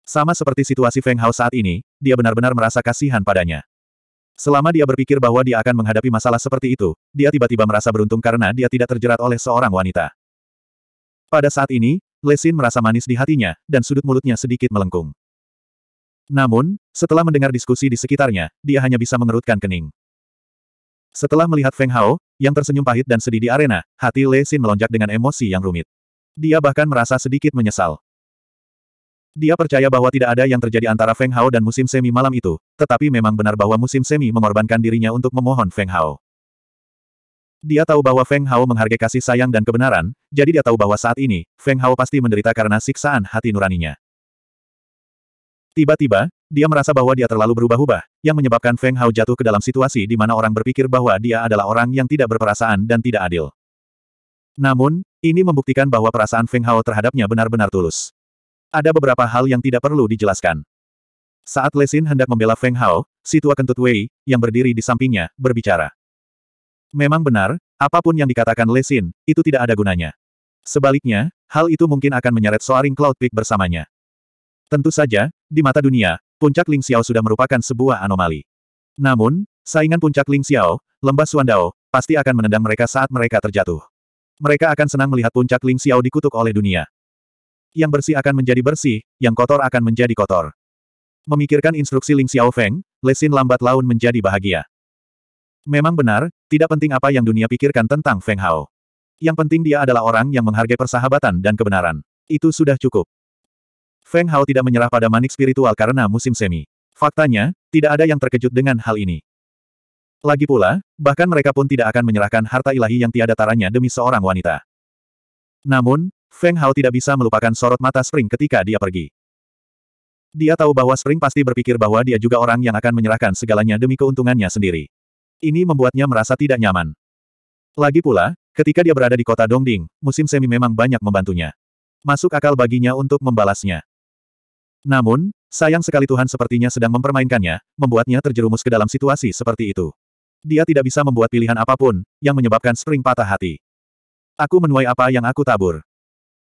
Sama seperti situasi Feng Hao saat ini, dia benar-benar merasa kasihan padanya. Selama dia berpikir bahwa dia akan menghadapi masalah seperti itu, dia tiba-tiba merasa beruntung karena dia tidak terjerat oleh seorang wanita. Pada saat ini, Lesin merasa manis di hatinya, dan sudut mulutnya sedikit melengkung. Namun, setelah mendengar diskusi di sekitarnya, dia hanya bisa mengerutkan kening. Setelah melihat Feng Hao, yang tersenyum pahit dan sedih di arena, hati Lesin melonjak dengan emosi yang rumit. Dia bahkan merasa sedikit menyesal. Dia percaya bahwa tidak ada yang terjadi antara Feng Hao dan musim semi malam itu, tetapi memang benar bahwa musim semi mengorbankan dirinya untuk memohon Feng Hao. Dia tahu bahwa Feng Hao menghargai kasih sayang dan kebenaran, jadi dia tahu bahwa saat ini, Feng Hao pasti menderita karena siksaan hati nuraninya. Tiba-tiba, dia merasa bahwa dia terlalu berubah-ubah, yang menyebabkan Feng Hao jatuh ke dalam situasi di mana orang berpikir bahwa dia adalah orang yang tidak berperasaan dan tidak adil. Namun, ini membuktikan bahwa perasaan Feng Hao terhadapnya benar-benar tulus. Ada beberapa hal yang tidak perlu dijelaskan. Saat Lesin hendak membela Feng Hao, si tua kentut Wei, yang berdiri di sampingnya, berbicara. Memang benar, apapun yang dikatakan Lesin, itu tidak ada gunanya. Sebaliknya, hal itu mungkin akan menyeret Soaring Cloud Peak bersamanya. Tentu saja, di mata dunia, puncak Ling Xiao sudah merupakan sebuah anomali. Namun, saingan puncak Ling Xiao, lembah Suandao, pasti akan menendang mereka saat mereka terjatuh. Mereka akan senang melihat puncak Ling Xiao dikutuk oleh dunia. Yang bersih akan menjadi bersih, yang kotor akan menjadi kotor. Memikirkan instruksi Ling Xiao Feng, Lesin lambat laun menjadi bahagia. Memang benar, tidak penting apa yang dunia pikirkan tentang Feng Hao. Yang penting dia adalah orang yang menghargai persahabatan dan kebenaran. Itu sudah cukup. Feng Hao tidak menyerah pada manik spiritual karena musim semi. Faktanya, tidak ada yang terkejut dengan hal ini. Lagi pula, bahkan mereka pun tidak akan menyerahkan harta ilahi yang tiada taranya demi seorang wanita. Namun, Feng Hao tidak bisa melupakan sorot mata Spring ketika dia pergi. Dia tahu bahwa Spring pasti berpikir bahwa dia juga orang yang akan menyerahkan segalanya demi keuntungannya sendiri. Ini membuatnya merasa tidak nyaman. Lagi pula, ketika dia berada di kota Dongding, musim semi memang banyak membantunya. Masuk akal baginya untuk membalasnya. Namun, sayang sekali Tuhan sepertinya sedang mempermainkannya, membuatnya terjerumus ke dalam situasi seperti itu. Dia tidak bisa membuat pilihan apapun, yang menyebabkan spring patah hati. Aku menuai apa yang aku tabur.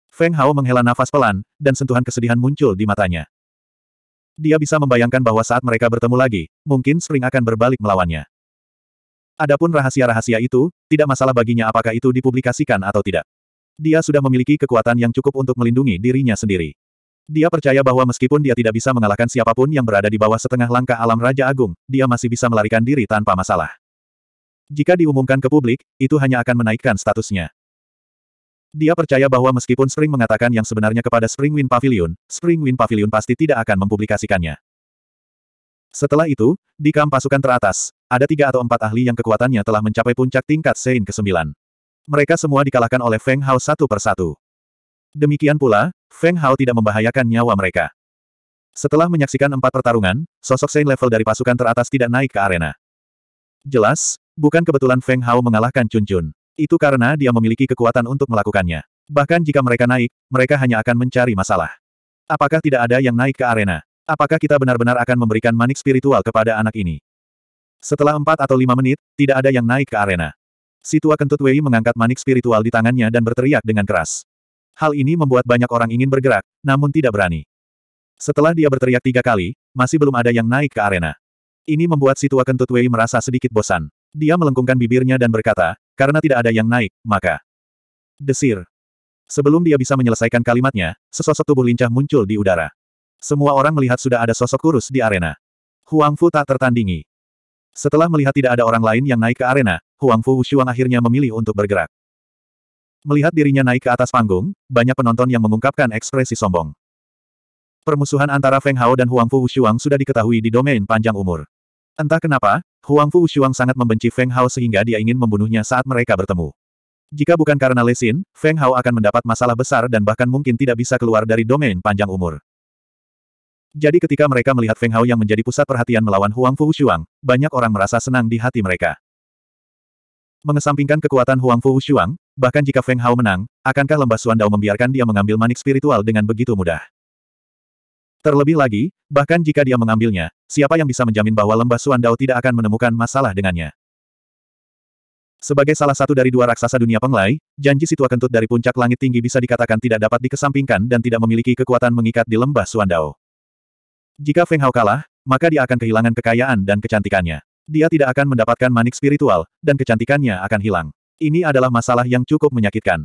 Feng Hao menghela nafas pelan, dan sentuhan kesedihan muncul di matanya. Dia bisa membayangkan bahwa saat mereka bertemu lagi, mungkin Spring akan berbalik melawannya. Adapun rahasia-rahasia itu, tidak masalah baginya apakah itu dipublikasikan atau tidak. Dia sudah memiliki kekuatan yang cukup untuk melindungi dirinya sendiri. Dia percaya bahwa meskipun dia tidak bisa mengalahkan siapapun yang berada di bawah setengah langkah alam Raja Agung, dia masih bisa melarikan diri tanpa masalah. Jika diumumkan ke publik, itu hanya akan menaikkan statusnya. Dia percaya bahwa meskipun Spring mengatakan yang sebenarnya kepada Spring Wind Pavilion, Spring Wind Pavilion pasti tidak akan mempublikasikannya. Setelah itu, di kamp pasukan teratas, ada tiga atau empat ahli yang kekuatannya telah mencapai puncak tingkat Sein ke-9. Mereka semua dikalahkan oleh Feng Hao satu persatu. Demikian pula, Feng Hao tidak membahayakan nyawa mereka. Setelah menyaksikan empat pertarungan, sosok Sein level dari pasukan teratas tidak naik ke arena. Jelas, bukan kebetulan Feng Hao mengalahkan Chun Chun. Itu karena dia memiliki kekuatan untuk melakukannya. Bahkan jika mereka naik, mereka hanya akan mencari masalah. Apakah tidak ada yang naik ke arena? Apakah kita benar-benar akan memberikan manik spiritual kepada anak ini? Setelah empat atau lima menit, tidak ada yang naik ke arena. Situa tua kentut Wei mengangkat manik spiritual di tangannya dan berteriak dengan keras. Hal ini membuat banyak orang ingin bergerak, namun tidak berani. Setelah dia berteriak tiga kali, masih belum ada yang naik ke arena. Ini membuat si tua kentut Wei merasa sedikit bosan. Dia melengkungkan bibirnya dan berkata, karena tidak ada yang naik, maka... Desir. Sebelum dia bisa menyelesaikan kalimatnya, sesosok tubuh lincah muncul di udara. Semua orang melihat sudah ada sosok kurus di arena. Huang Fu tak tertandingi. Setelah melihat tidak ada orang lain yang naik ke arena, Huang Fu Wushuang akhirnya memilih untuk bergerak. Melihat dirinya naik ke atas panggung, banyak penonton yang mengungkapkan ekspresi sombong. Permusuhan antara Feng Hao dan Huang Fu Wushuang sudah diketahui di domain panjang umur. Entah kenapa, Huang Fu Xuang sangat membenci Feng Hao sehingga dia ingin membunuhnya saat mereka bertemu. Jika bukan karena lesin, Feng Hao akan mendapat masalah besar dan bahkan mungkin tidak bisa keluar dari domain panjang umur. Jadi ketika mereka melihat Feng Hao yang menjadi pusat perhatian melawan Huang Fu Xuang, banyak orang merasa senang di hati mereka. Mengesampingkan kekuatan Huang Fu Xuang, bahkan jika Feng Hao menang, akankah lembah Suandao membiarkan dia mengambil manik spiritual dengan begitu mudah? Terlebih lagi, bahkan jika dia mengambilnya, siapa yang bisa menjamin bahwa lembah Suandao tidak akan menemukan masalah dengannya? Sebagai salah satu dari dua raksasa dunia penglai, janji situa kentut dari puncak langit tinggi bisa dikatakan tidak dapat dikesampingkan dan tidak memiliki kekuatan mengikat di lembah Suandao. Jika Feng Hao kalah, maka dia akan kehilangan kekayaan dan kecantikannya. Dia tidak akan mendapatkan manik spiritual, dan kecantikannya akan hilang. Ini adalah masalah yang cukup menyakitkan.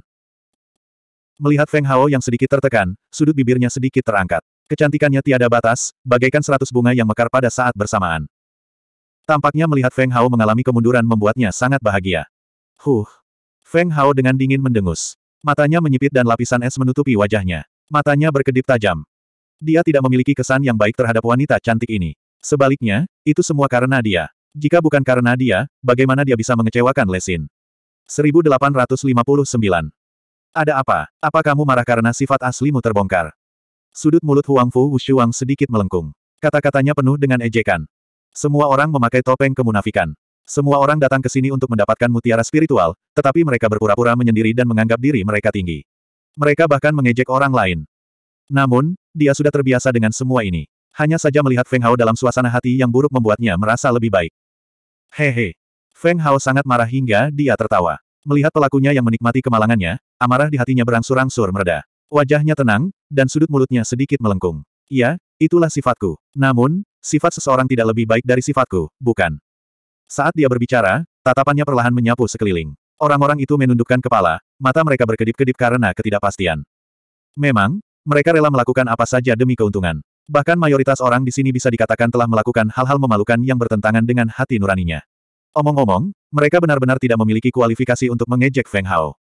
Melihat Feng Hao yang sedikit tertekan, sudut bibirnya sedikit terangkat. Kecantikannya tiada batas, bagaikan seratus bunga yang mekar pada saat bersamaan. Tampaknya melihat Feng Hao mengalami kemunduran membuatnya sangat bahagia. Huh! Feng Hao dengan dingin mendengus. Matanya menyipit dan lapisan es menutupi wajahnya. Matanya berkedip tajam. Dia tidak memiliki kesan yang baik terhadap wanita cantik ini. Sebaliknya, itu semua karena dia. Jika bukan karena dia, bagaimana dia bisa mengecewakan Lesin? 1859. Ada apa? Apa kamu marah karena sifat aslimu terbongkar? Sudut mulut Huang Fu Wushuang sedikit melengkung. Kata-katanya penuh dengan ejekan. Semua orang memakai topeng kemunafikan. Semua orang datang ke sini untuk mendapatkan mutiara spiritual, tetapi mereka berpura-pura menyendiri dan menganggap diri mereka tinggi. Mereka bahkan mengejek orang lain. Namun, dia sudah terbiasa dengan semua ini. Hanya saja melihat Feng Hao dalam suasana hati yang buruk membuatnya merasa lebih baik. Hehe. Feng Hao sangat marah hingga dia tertawa. Melihat pelakunya yang menikmati kemalangannya, amarah di hatinya berangsur-angsur mereda. Wajahnya tenang, dan sudut mulutnya sedikit melengkung. Ya, itulah sifatku. Namun, sifat seseorang tidak lebih baik dari sifatku, bukan? Saat dia berbicara, tatapannya perlahan menyapu sekeliling. Orang-orang itu menundukkan kepala, mata mereka berkedip-kedip karena ketidakpastian. Memang, mereka rela melakukan apa saja demi keuntungan. Bahkan mayoritas orang di sini bisa dikatakan telah melakukan hal-hal memalukan yang bertentangan dengan hati nuraninya. Omong-omong, mereka benar-benar tidak memiliki kualifikasi untuk mengejek Feng Hao.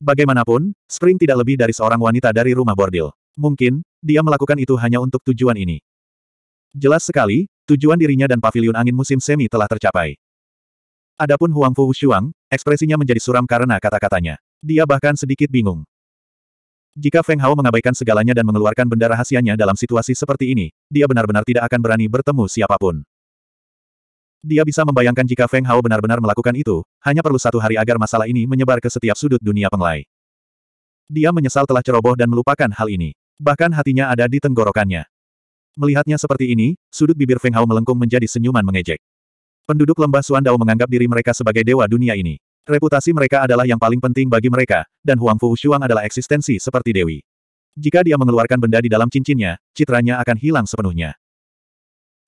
Bagaimanapun, Spring tidak lebih dari seorang wanita dari rumah bordil. Mungkin, dia melakukan itu hanya untuk tujuan ini. Jelas sekali, tujuan dirinya dan pavilion angin musim semi telah tercapai. Adapun Huang Fu Shuang, ekspresinya menjadi suram karena kata-katanya. Dia bahkan sedikit bingung. Jika Feng Hao mengabaikan segalanya dan mengeluarkan benda rahasianya dalam situasi seperti ini, dia benar-benar tidak akan berani bertemu siapapun. Dia bisa membayangkan jika Feng Hao benar-benar melakukan itu, hanya perlu satu hari agar masalah ini menyebar ke setiap sudut dunia penglai. Dia menyesal telah ceroboh dan melupakan hal ini. Bahkan hatinya ada di tenggorokannya. Melihatnya seperti ini, sudut bibir Feng Hao melengkung menjadi senyuman mengejek. Penduduk lembah Suandao menganggap diri mereka sebagai dewa dunia ini. Reputasi mereka adalah yang paling penting bagi mereka, dan Huang Fu Shuang adalah eksistensi seperti dewi. Jika dia mengeluarkan benda di dalam cincinnya, citranya akan hilang sepenuhnya.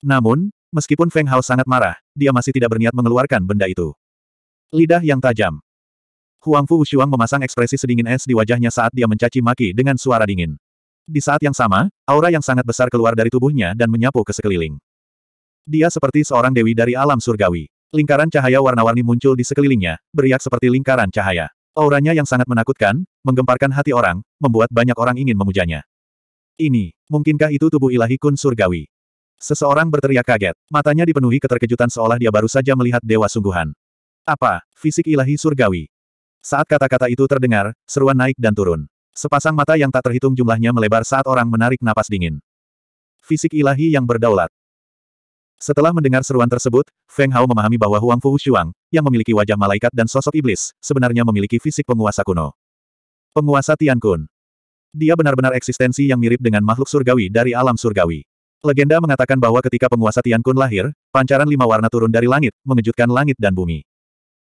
Namun, Meskipun Feng Hao sangat marah, dia masih tidak berniat mengeluarkan benda itu. Lidah yang tajam. Huang Fu Wushuang memasang ekspresi sedingin es di wajahnya saat dia mencaci maki dengan suara dingin. Di saat yang sama, aura yang sangat besar keluar dari tubuhnya dan menyapu ke sekeliling. Dia seperti seorang dewi dari alam surgawi. Lingkaran cahaya warna-warni muncul di sekelilingnya, beriak seperti lingkaran cahaya. Auranya yang sangat menakutkan, menggemparkan hati orang, membuat banyak orang ingin memujanya. Ini, mungkinkah itu tubuh ilahi kun surgawi? Seseorang berteriak kaget. Matanya dipenuhi keterkejutan seolah dia baru saja melihat dewa sungguhan. Apa? Fisik ilahi surgawi. Saat kata-kata itu terdengar, seruan naik dan turun. Sepasang mata yang tak terhitung jumlahnya melebar saat orang menarik napas dingin. Fisik ilahi yang berdaulat. Setelah mendengar seruan tersebut, Feng Hao memahami bahwa Huang Fu Shuang, yang memiliki wajah malaikat dan sosok iblis, sebenarnya memiliki fisik penguasa kuno. Penguasa Tian Kun. Dia benar-benar eksistensi yang mirip dengan makhluk surgawi dari alam surgawi. Legenda mengatakan bahwa ketika penguasa Tian Kun lahir, pancaran lima warna turun dari langit, mengejutkan langit dan bumi.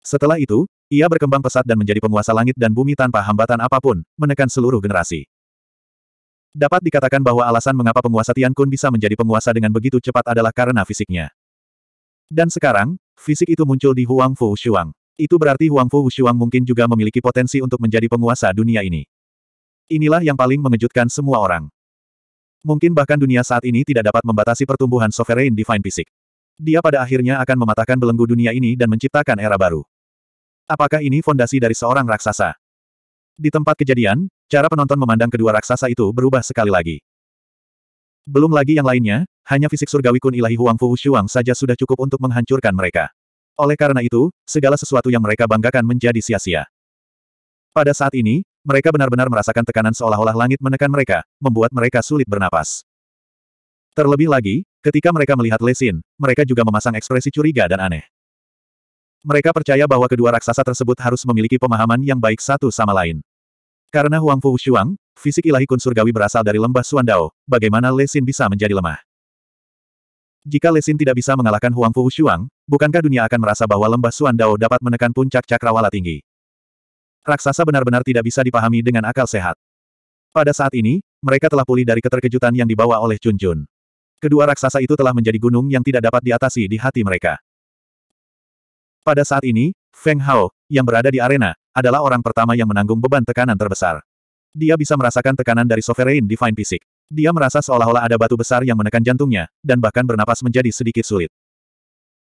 Setelah itu, ia berkembang pesat dan menjadi penguasa langit dan bumi tanpa hambatan apapun, menekan seluruh generasi. Dapat dikatakan bahwa alasan mengapa penguasa Tian Kun bisa menjadi penguasa dengan begitu cepat adalah karena fisiknya. Dan sekarang, fisik itu muncul di Huang Fu Shuang. Itu berarti Huang Fu Shuang mungkin juga memiliki potensi untuk menjadi penguasa dunia ini. Inilah yang paling mengejutkan semua orang. Mungkin bahkan dunia saat ini tidak dapat membatasi pertumbuhan Sovereign Divine Fisik. Dia pada akhirnya akan mematahkan belenggu dunia ini dan menciptakan era baru. Apakah ini fondasi dari seorang raksasa? Di tempat kejadian, cara penonton memandang kedua raksasa itu berubah sekali lagi. Belum lagi yang lainnya, hanya fisik surgawi kun ilahi Huang Fu Shuang saja sudah cukup untuk menghancurkan mereka. Oleh karena itu, segala sesuatu yang mereka banggakan menjadi sia-sia. Pada saat ini, mereka benar-benar merasakan tekanan seolah-olah langit menekan mereka, membuat mereka sulit bernapas. Terlebih lagi, ketika mereka melihat Lesin, mereka juga memasang ekspresi curiga dan aneh. Mereka percaya bahwa kedua raksasa tersebut harus memiliki pemahaman yang baik satu sama lain. Karena Huang Fu Shuang, fisik ilahi kun surgawi berasal dari lembah Suandao, bagaimana Lesin bisa menjadi lemah? Jika Lesin tidak bisa mengalahkan Huang Fu Shuang, bukankah dunia akan merasa bahwa lembah Suandao dapat menekan puncak cakrawala tinggi? raksasa benar-benar tidak bisa dipahami dengan akal sehat. Pada saat ini, mereka telah pulih dari keterkejutan yang dibawa oleh Chun Jun. Kedua raksasa itu telah menjadi gunung yang tidak dapat diatasi di hati mereka. Pada saat ini, Feng Hao, yang berada di arena, adalah orang pertama yang menanggung beban tekanan terbesar. Dia bisa merasakan tekanan dari Sovereign Divine Physics. Dia merasa seolah-olah ada batu besar yang menekan jantungnya, dan bahkan bernapas menjadi sedikit sulit.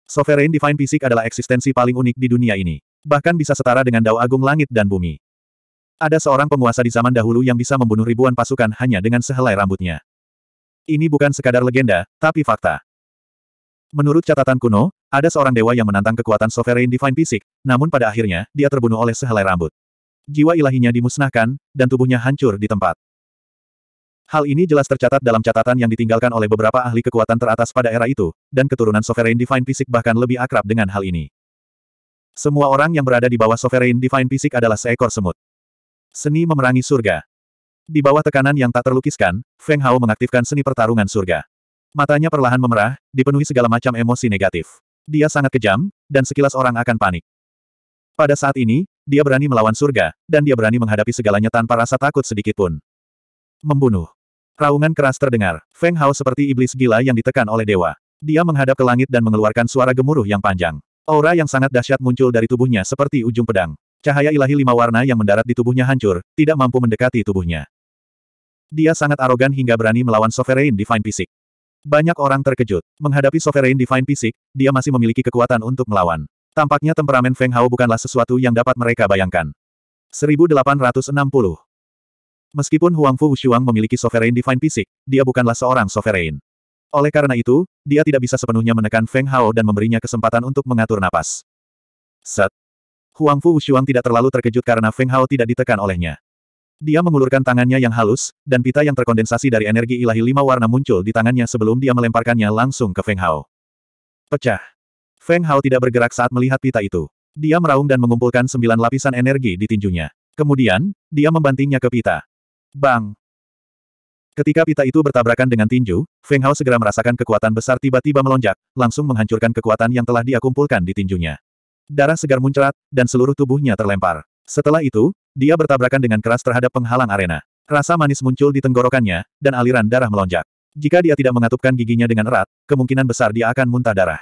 Sovereign Divine Physics adalah eksistensi paling unik di dunia ini bahkan bisa setara dengan dao agung langit dan bumi. Ada seorang penguasa di zaman dahulu yang bisa membunuh ribuan pasukan hanya dengan sehelai rambutnya. Ini bukan sekadar legenda, tapi fakta. Menurut catatan kuno, ada seorang dewa yang menantang kekuatan Sovereign Divine Fisik, namun pada akhirnya, dia terbunuh oleh sehelai rambut. Jiwa ilahinya dimusnahkan, dan tubuhnya hancur di tempat. Hal ini jelas tercatat dalam catatan yang ditinggalkan oleh beberapa ahli kekuatan teratas pada era itu, dan keturunan Sovereign Divine Fisik bahkan lebih akrab dengan hal ini. Semua orang yang berada di bawah Sovereign Divine Fisik adalah seekor semut. Seni memerangi surga. Di bawah tekanan yang tak terlukiskan, Feng Hao mengaktifkan seni pertarungan surga. Matanya perlahan memerah, dipenuhi segala macam emosi negatif. Dia sangat kejam, dan sekilas orang akan panik. Pada saat ini, dia berani melawan surga, dan dia berani menghadapi segalanya tanpa rasa takut sedikitpun. Membunuh. Raungan keras terdengar. Feng Hao seperti iblis gila yang ditekan oleh dewa. Dia menghadap ke langit dan mengeluarkan suara gemuruh yang panjang. Aura yang sangat dahsyat muncul dari tubuhnya seperti ujung pedang. Cahaya ilahi lima warna yang mendarat di tubuhnya hancur, tidak mampu mendekati tubuhnya. Dia sangat arogan hingga berani melawan Sovereign Divine Physic. Banyak orang terkejut. Menghadapi Sovereign Divine Physic. dia masih memiliki kekuatan untuk melawan. Tampaknya temperamen Feng Hao bukanlah sesuatu yang dapat mereka bayangkan. 1860 Meskipun Huang Fu Wushuang memiliki Sovereign Divine Physic, dia bukanlah seorang Sovereign. Oleh karena itu, dia tidak bisa sepenuhnya menekan Feng Hao dan memberinya kesempatan untuk mengatur napas. Set. Huang Fu Wushuang tidak terlalu terkejut karena Feng Hao tidak ditekan olehnya. Dia mengulurkan tangannya yang halus, dan pita yang terkondensasi dari energi ilahi lima warna muncul di tangannya sebelum dia melemparkannya langsung ke Feng Hao. Pecah. Feng Hao tidak bergerak saat melihat pita itu. Dia meraung dan mengumpulkan sembilan lapisan energi di tinjunya. Kemudian, dia membantingnya ke pita. Bang! Ketika pita itu bertabrakan dengan tinju, Feng Hao segera merasakan kekuatan besar tiba-tiba melonjak, langsung menghancurkan kekuatan yang telah dia kumpulkan di tinjunya. Darah segar muncrat, dan seluruh tubuhnya terlempar. Setelah itu, dia bertabrakan dengan keras terhadap penghalang arena. Rasa manis muncul di tenggorokannya, dan aliran darah melonjak. Jika dia tidak mengatupkan giginya dengan erat, kemungkinan besar dia akan muntah darah.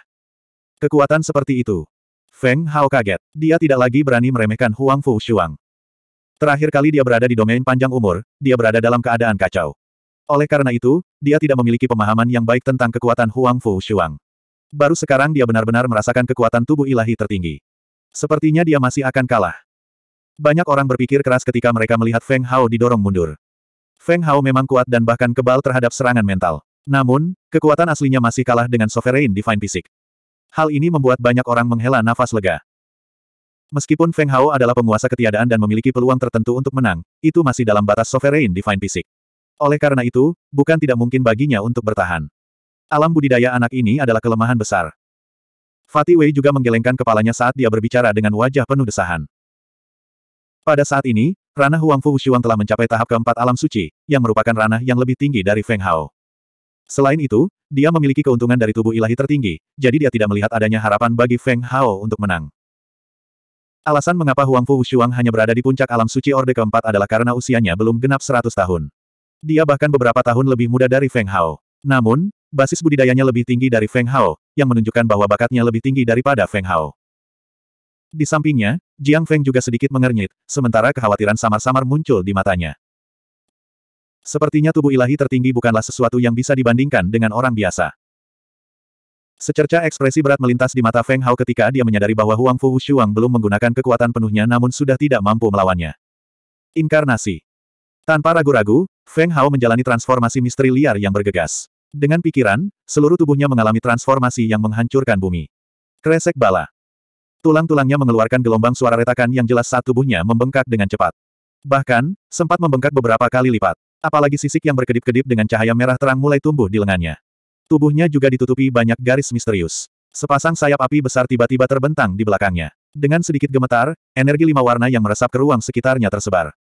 Kekuatan seperti itu. Feng Hao kaget. Dia tidak lagi berani meremehkan Huang Fu Shuang. Terakhir kali dia berada di domain panjang umur, dia berada dalam keadaan kacau. Oleh karena itu, dia tidak memiliki pemahaman yang baik tentang kekuatan Huang Fu Shuang. Baru sekarang dia benar-benar merasakan kekuatan tubuh ilahi tertinggi. Sepertinya dia masih akan kalah. Banyak orang berpikir keras ketika mereka melihat Feng Hao didorong mundur. Feng Hao memang kuat dan bahkan kebal terhadap serangan mental. Namun, kekuatan aslinya masih kalah dengan Sovereign Divine Fisik. Hal ini membuat banyak orang menghela nafas lega. Meskipun Feng Hao adalah penguasa ketiadaan dan memiliki peluang tertentu untuk menang, itu masih dalam batas Sovereign Divine Fisik. Oleh karena itu, bukan tidak mungkin baginya untuk bertahan. Alam budidaya anak ini adalah kelemahan besar. Fatih Wei juga menggelengkan kepalanya saat dia berbicara dengan wajah penuh desahan. Pada saat ini, ranah Huangfu Wushuang telah mencapai tahap keempat alam suci, yang merupakan ranah yang lebih tinggi dari Feng Hao. Selain itu, dia memiliki keuntungan dari tubuh ilahi tertinggi, jadi dia tidak melihat adanya harapan bagi Feng Hao untuk menang. Alasan mengapa Huangfu Wushuang hanya berada di puncak alam suci Orde keempat adalah karena usianya belum genap 100 tahun. Dia bahkan beberapa tahun lebih muda dari Feng Hao. Namun, basis budidayanya lebih tinggi dari Feng Hao, yang menunjukkan bahwa bakatnya lebih tinggi daripada Feng Hao. Di sampingnya, Jiang Feng juga sedikit mengernyit, sementara kekhawatiran samar-samar muncul di matanya. Sepertinya tubuh ilahi tertinggi bukanlah sesuatu yang bisa dibandingkan dengan orang biasa. Secerca ekspresi berat melintas di mata Feng Hao ketika dia menyadari bahwa Huang Fu Shuang belum menggunakan kekuatan penuhnya namun sudah tidak mampu melawannya. Inkarnasi. Tanpa ragu-ragu, Feng Hao menjalani transformasi misteri liar yang bergegas. Dengan pikiran, seluruh tubuhnya mengalami transformasi yang menghancurkan bumi. Kresek bala. Tulang-tulangnya mengeluarkan gelombang suara retakan yang jelas saat tubuhnya membengkak dengan cepat. Bahkan, sempat membengkak beberapa kali lipat. Apalagi sisik yang berkedip-kedip dengan cahaya merah terang mulai tumbuh di lengannya. Tubuhnya juga ditutupi banyak garis misterius. Sepasang sayap api besar tiba-tiba terbentang di belakangnya. Dengan sedikit gemetar, energi lima warna yang meresap ke ruang sekitarnya tersebar.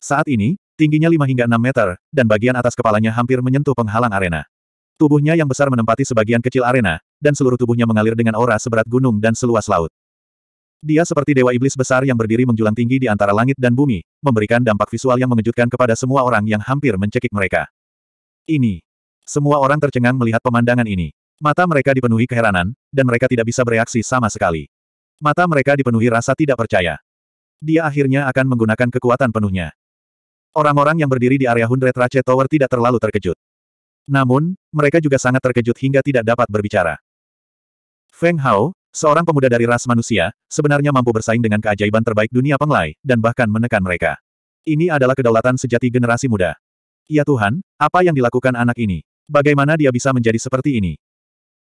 Saat ini, tingginya 5 hingga 6 meter, dan bagian atas kepalanya hampir menyentuh penghalang arena. Tubuhnya yang besar menempati sebagian kecil arena, dan seluruh tubuhnya mengalir dengan aura seberat gunung dan seluas laut. Dia seperti dewa iblis besar yang berdiri menjulang tinggi di antara langit dan bumi, memberikan dampak visual yang mengejutkan kepada semua orang yang hampir mencekik mereka. Ini. Semua orang tercengang melihat pemandangan ini. Mata mereka dipenuhi keheranan, dan mereka tidak bisa bereaksi sama sekali. Mata mereka dipenuhi rasa tidak percaya. Dia akhirnya akan menggunakan kekuatan penuhnya. Orang-orang yang berdiri di area Hundred Rache Tower tidak terlalu terkejut. Namun, mereka juga sangat terkejut hingga tidak dapat berbicara. Feng Hao, seorang pemuda dari ras manusia, sebenarnya mampu bersaing dengan keajaiban terbaik dunia penglai, dan bahkan menekan mereka. Ini adalah kedaulatan sejati generasi muda. Ya Tuhan, apa yang dilakukan anak ini? Bagaimana dia bisa menjadi seperti ini?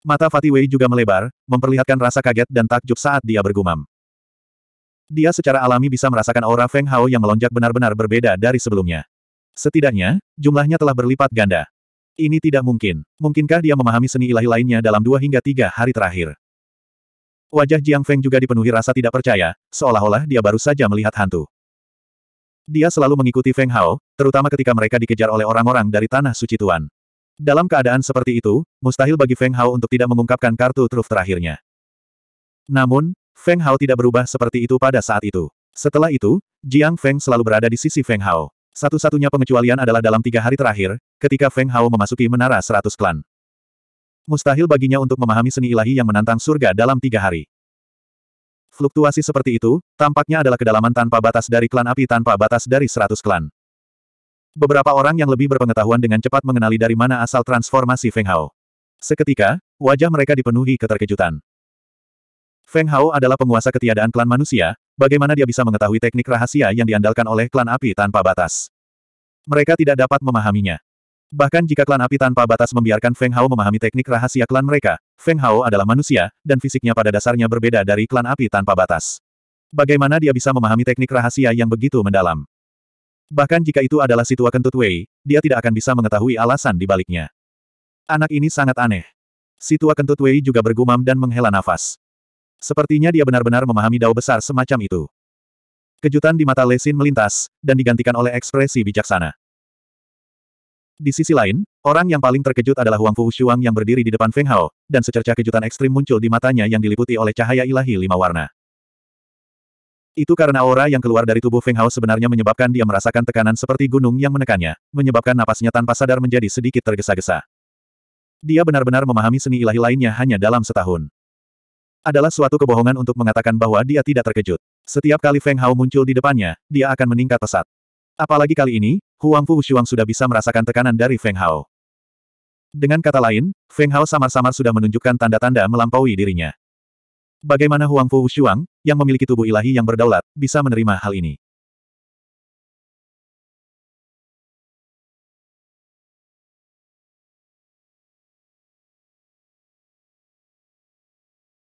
Mata Fatih Wei juga melebar, memperlihatkan rasa kaget dan takjub saat dia bergumam. Dia secara alami bisa merasakan aura Feng Hao yang melonjak benar-benar berbeda dari sebelumnya. Setidaknya, jumlahnya telah berlipat ganda. Ini tidak mungkin. Mungkinkah dia memahami seni ilahi lainnya dalam dua hingga tiga hari terakhir? Wajah Jiang Feng juga dipenuhi rasa tidak percaya, seolah-olah dia baru saja melihat hantu. Dia selalu mengikuti Feng Hao, terutama ketika mereka dikejar oleh orang-orang dari Tanah Suci Tuan. Dalam keadaan seperti itu, mustahil bagi Feng Hao untuk tidak mengungkapkan kartu truf terakhirnya. Namun, Feng Hao tidak berubah seperti itu pada saat itu. Setelah itu, Jiang Feng selalu berada di sisi Feng Hao. Satu-satunya pengecualian adalah dalam tiga hari terakhir, ketika Feng Hao memasuki menara seratus klan. Mustahil baginya untuk memahami seni ilahi yang menantang surga dalam tiga hari. Fluktuasi seperti itu, tampaknya adalah kedalaman tanpa batas dari klan api tanpa batas dari seratus klan. Beberapa orang yang lebih berpengetahuan dengan cepat mengenali dari mana asal transformasi Feng Hao. Seketika, wajah mereka dipenuhi keterkejutan. Feng Hao adalah penguasa ketiadaan klan manusia, bagaimana dia bisa mengetahui teknik rahasia yang diandalkan oleh klan api tanpa batas? Mereka tidak dapat memahaminya. Bahkan jika klan api tanpa batas membiarkan Feng Hao memahami teknik rahasia klan mereka, Feng Hao adalah manusia, dan fisiknya pada dasarnya berbeda dari klan api tanpa batas. Bagaimana dia bisa memahami teknik rahasia yang begitu mendalam? Bahkan jika itu adalah situa kentut Wei, dia tidak akan bisa mengetahui alasan dibaliknya. Anak ini sangat aneh. Situa kentut Wei juga bergumam dan menghela nafas. Sepertinya dia benar-benar memahami dao besar semacam itu. Kejutan di mata Lesin melintas, dan digantikan oleh ekspresi bijaksana. Di sisi lain, orang yang paling terkejut adalah Huang Fu Shuang yang berdiri di depan Feng Hao, dan secercah kejutan ekstrim muncul di matanya yang diliputi oleh cahaya ilahi lima warna. Itu karena aura yang keluar dari tubuh Feng Hao sebenarnya menyebabkan dia merasakan tekanan seperti gunung yang menekannya, menyebabkan napasnya tanpa sadar menjadi sedikit tergesa-gesa. Dia benar-benar memahami seni ilahi lainnya hanya dalam setahun adalah suatu kebohongan untuk mengatakan bahwa dia tidak terkejut. Setiap kali Feng Hao muncul di depannya, dia akan meningkat pesat. Apalagi kali ini, Huang Fu Shuang sudah bisa merasakan tekanan dari Feng Hao. Dengan kata lain, Feng Hao samar-samar sudah menunjukkan tanda-tanda melampaui dirinya. Bagaimana Huang Fu Shuang, yang memiliki tubuh ilahi yang berdaulat, bisa menerima hal ini?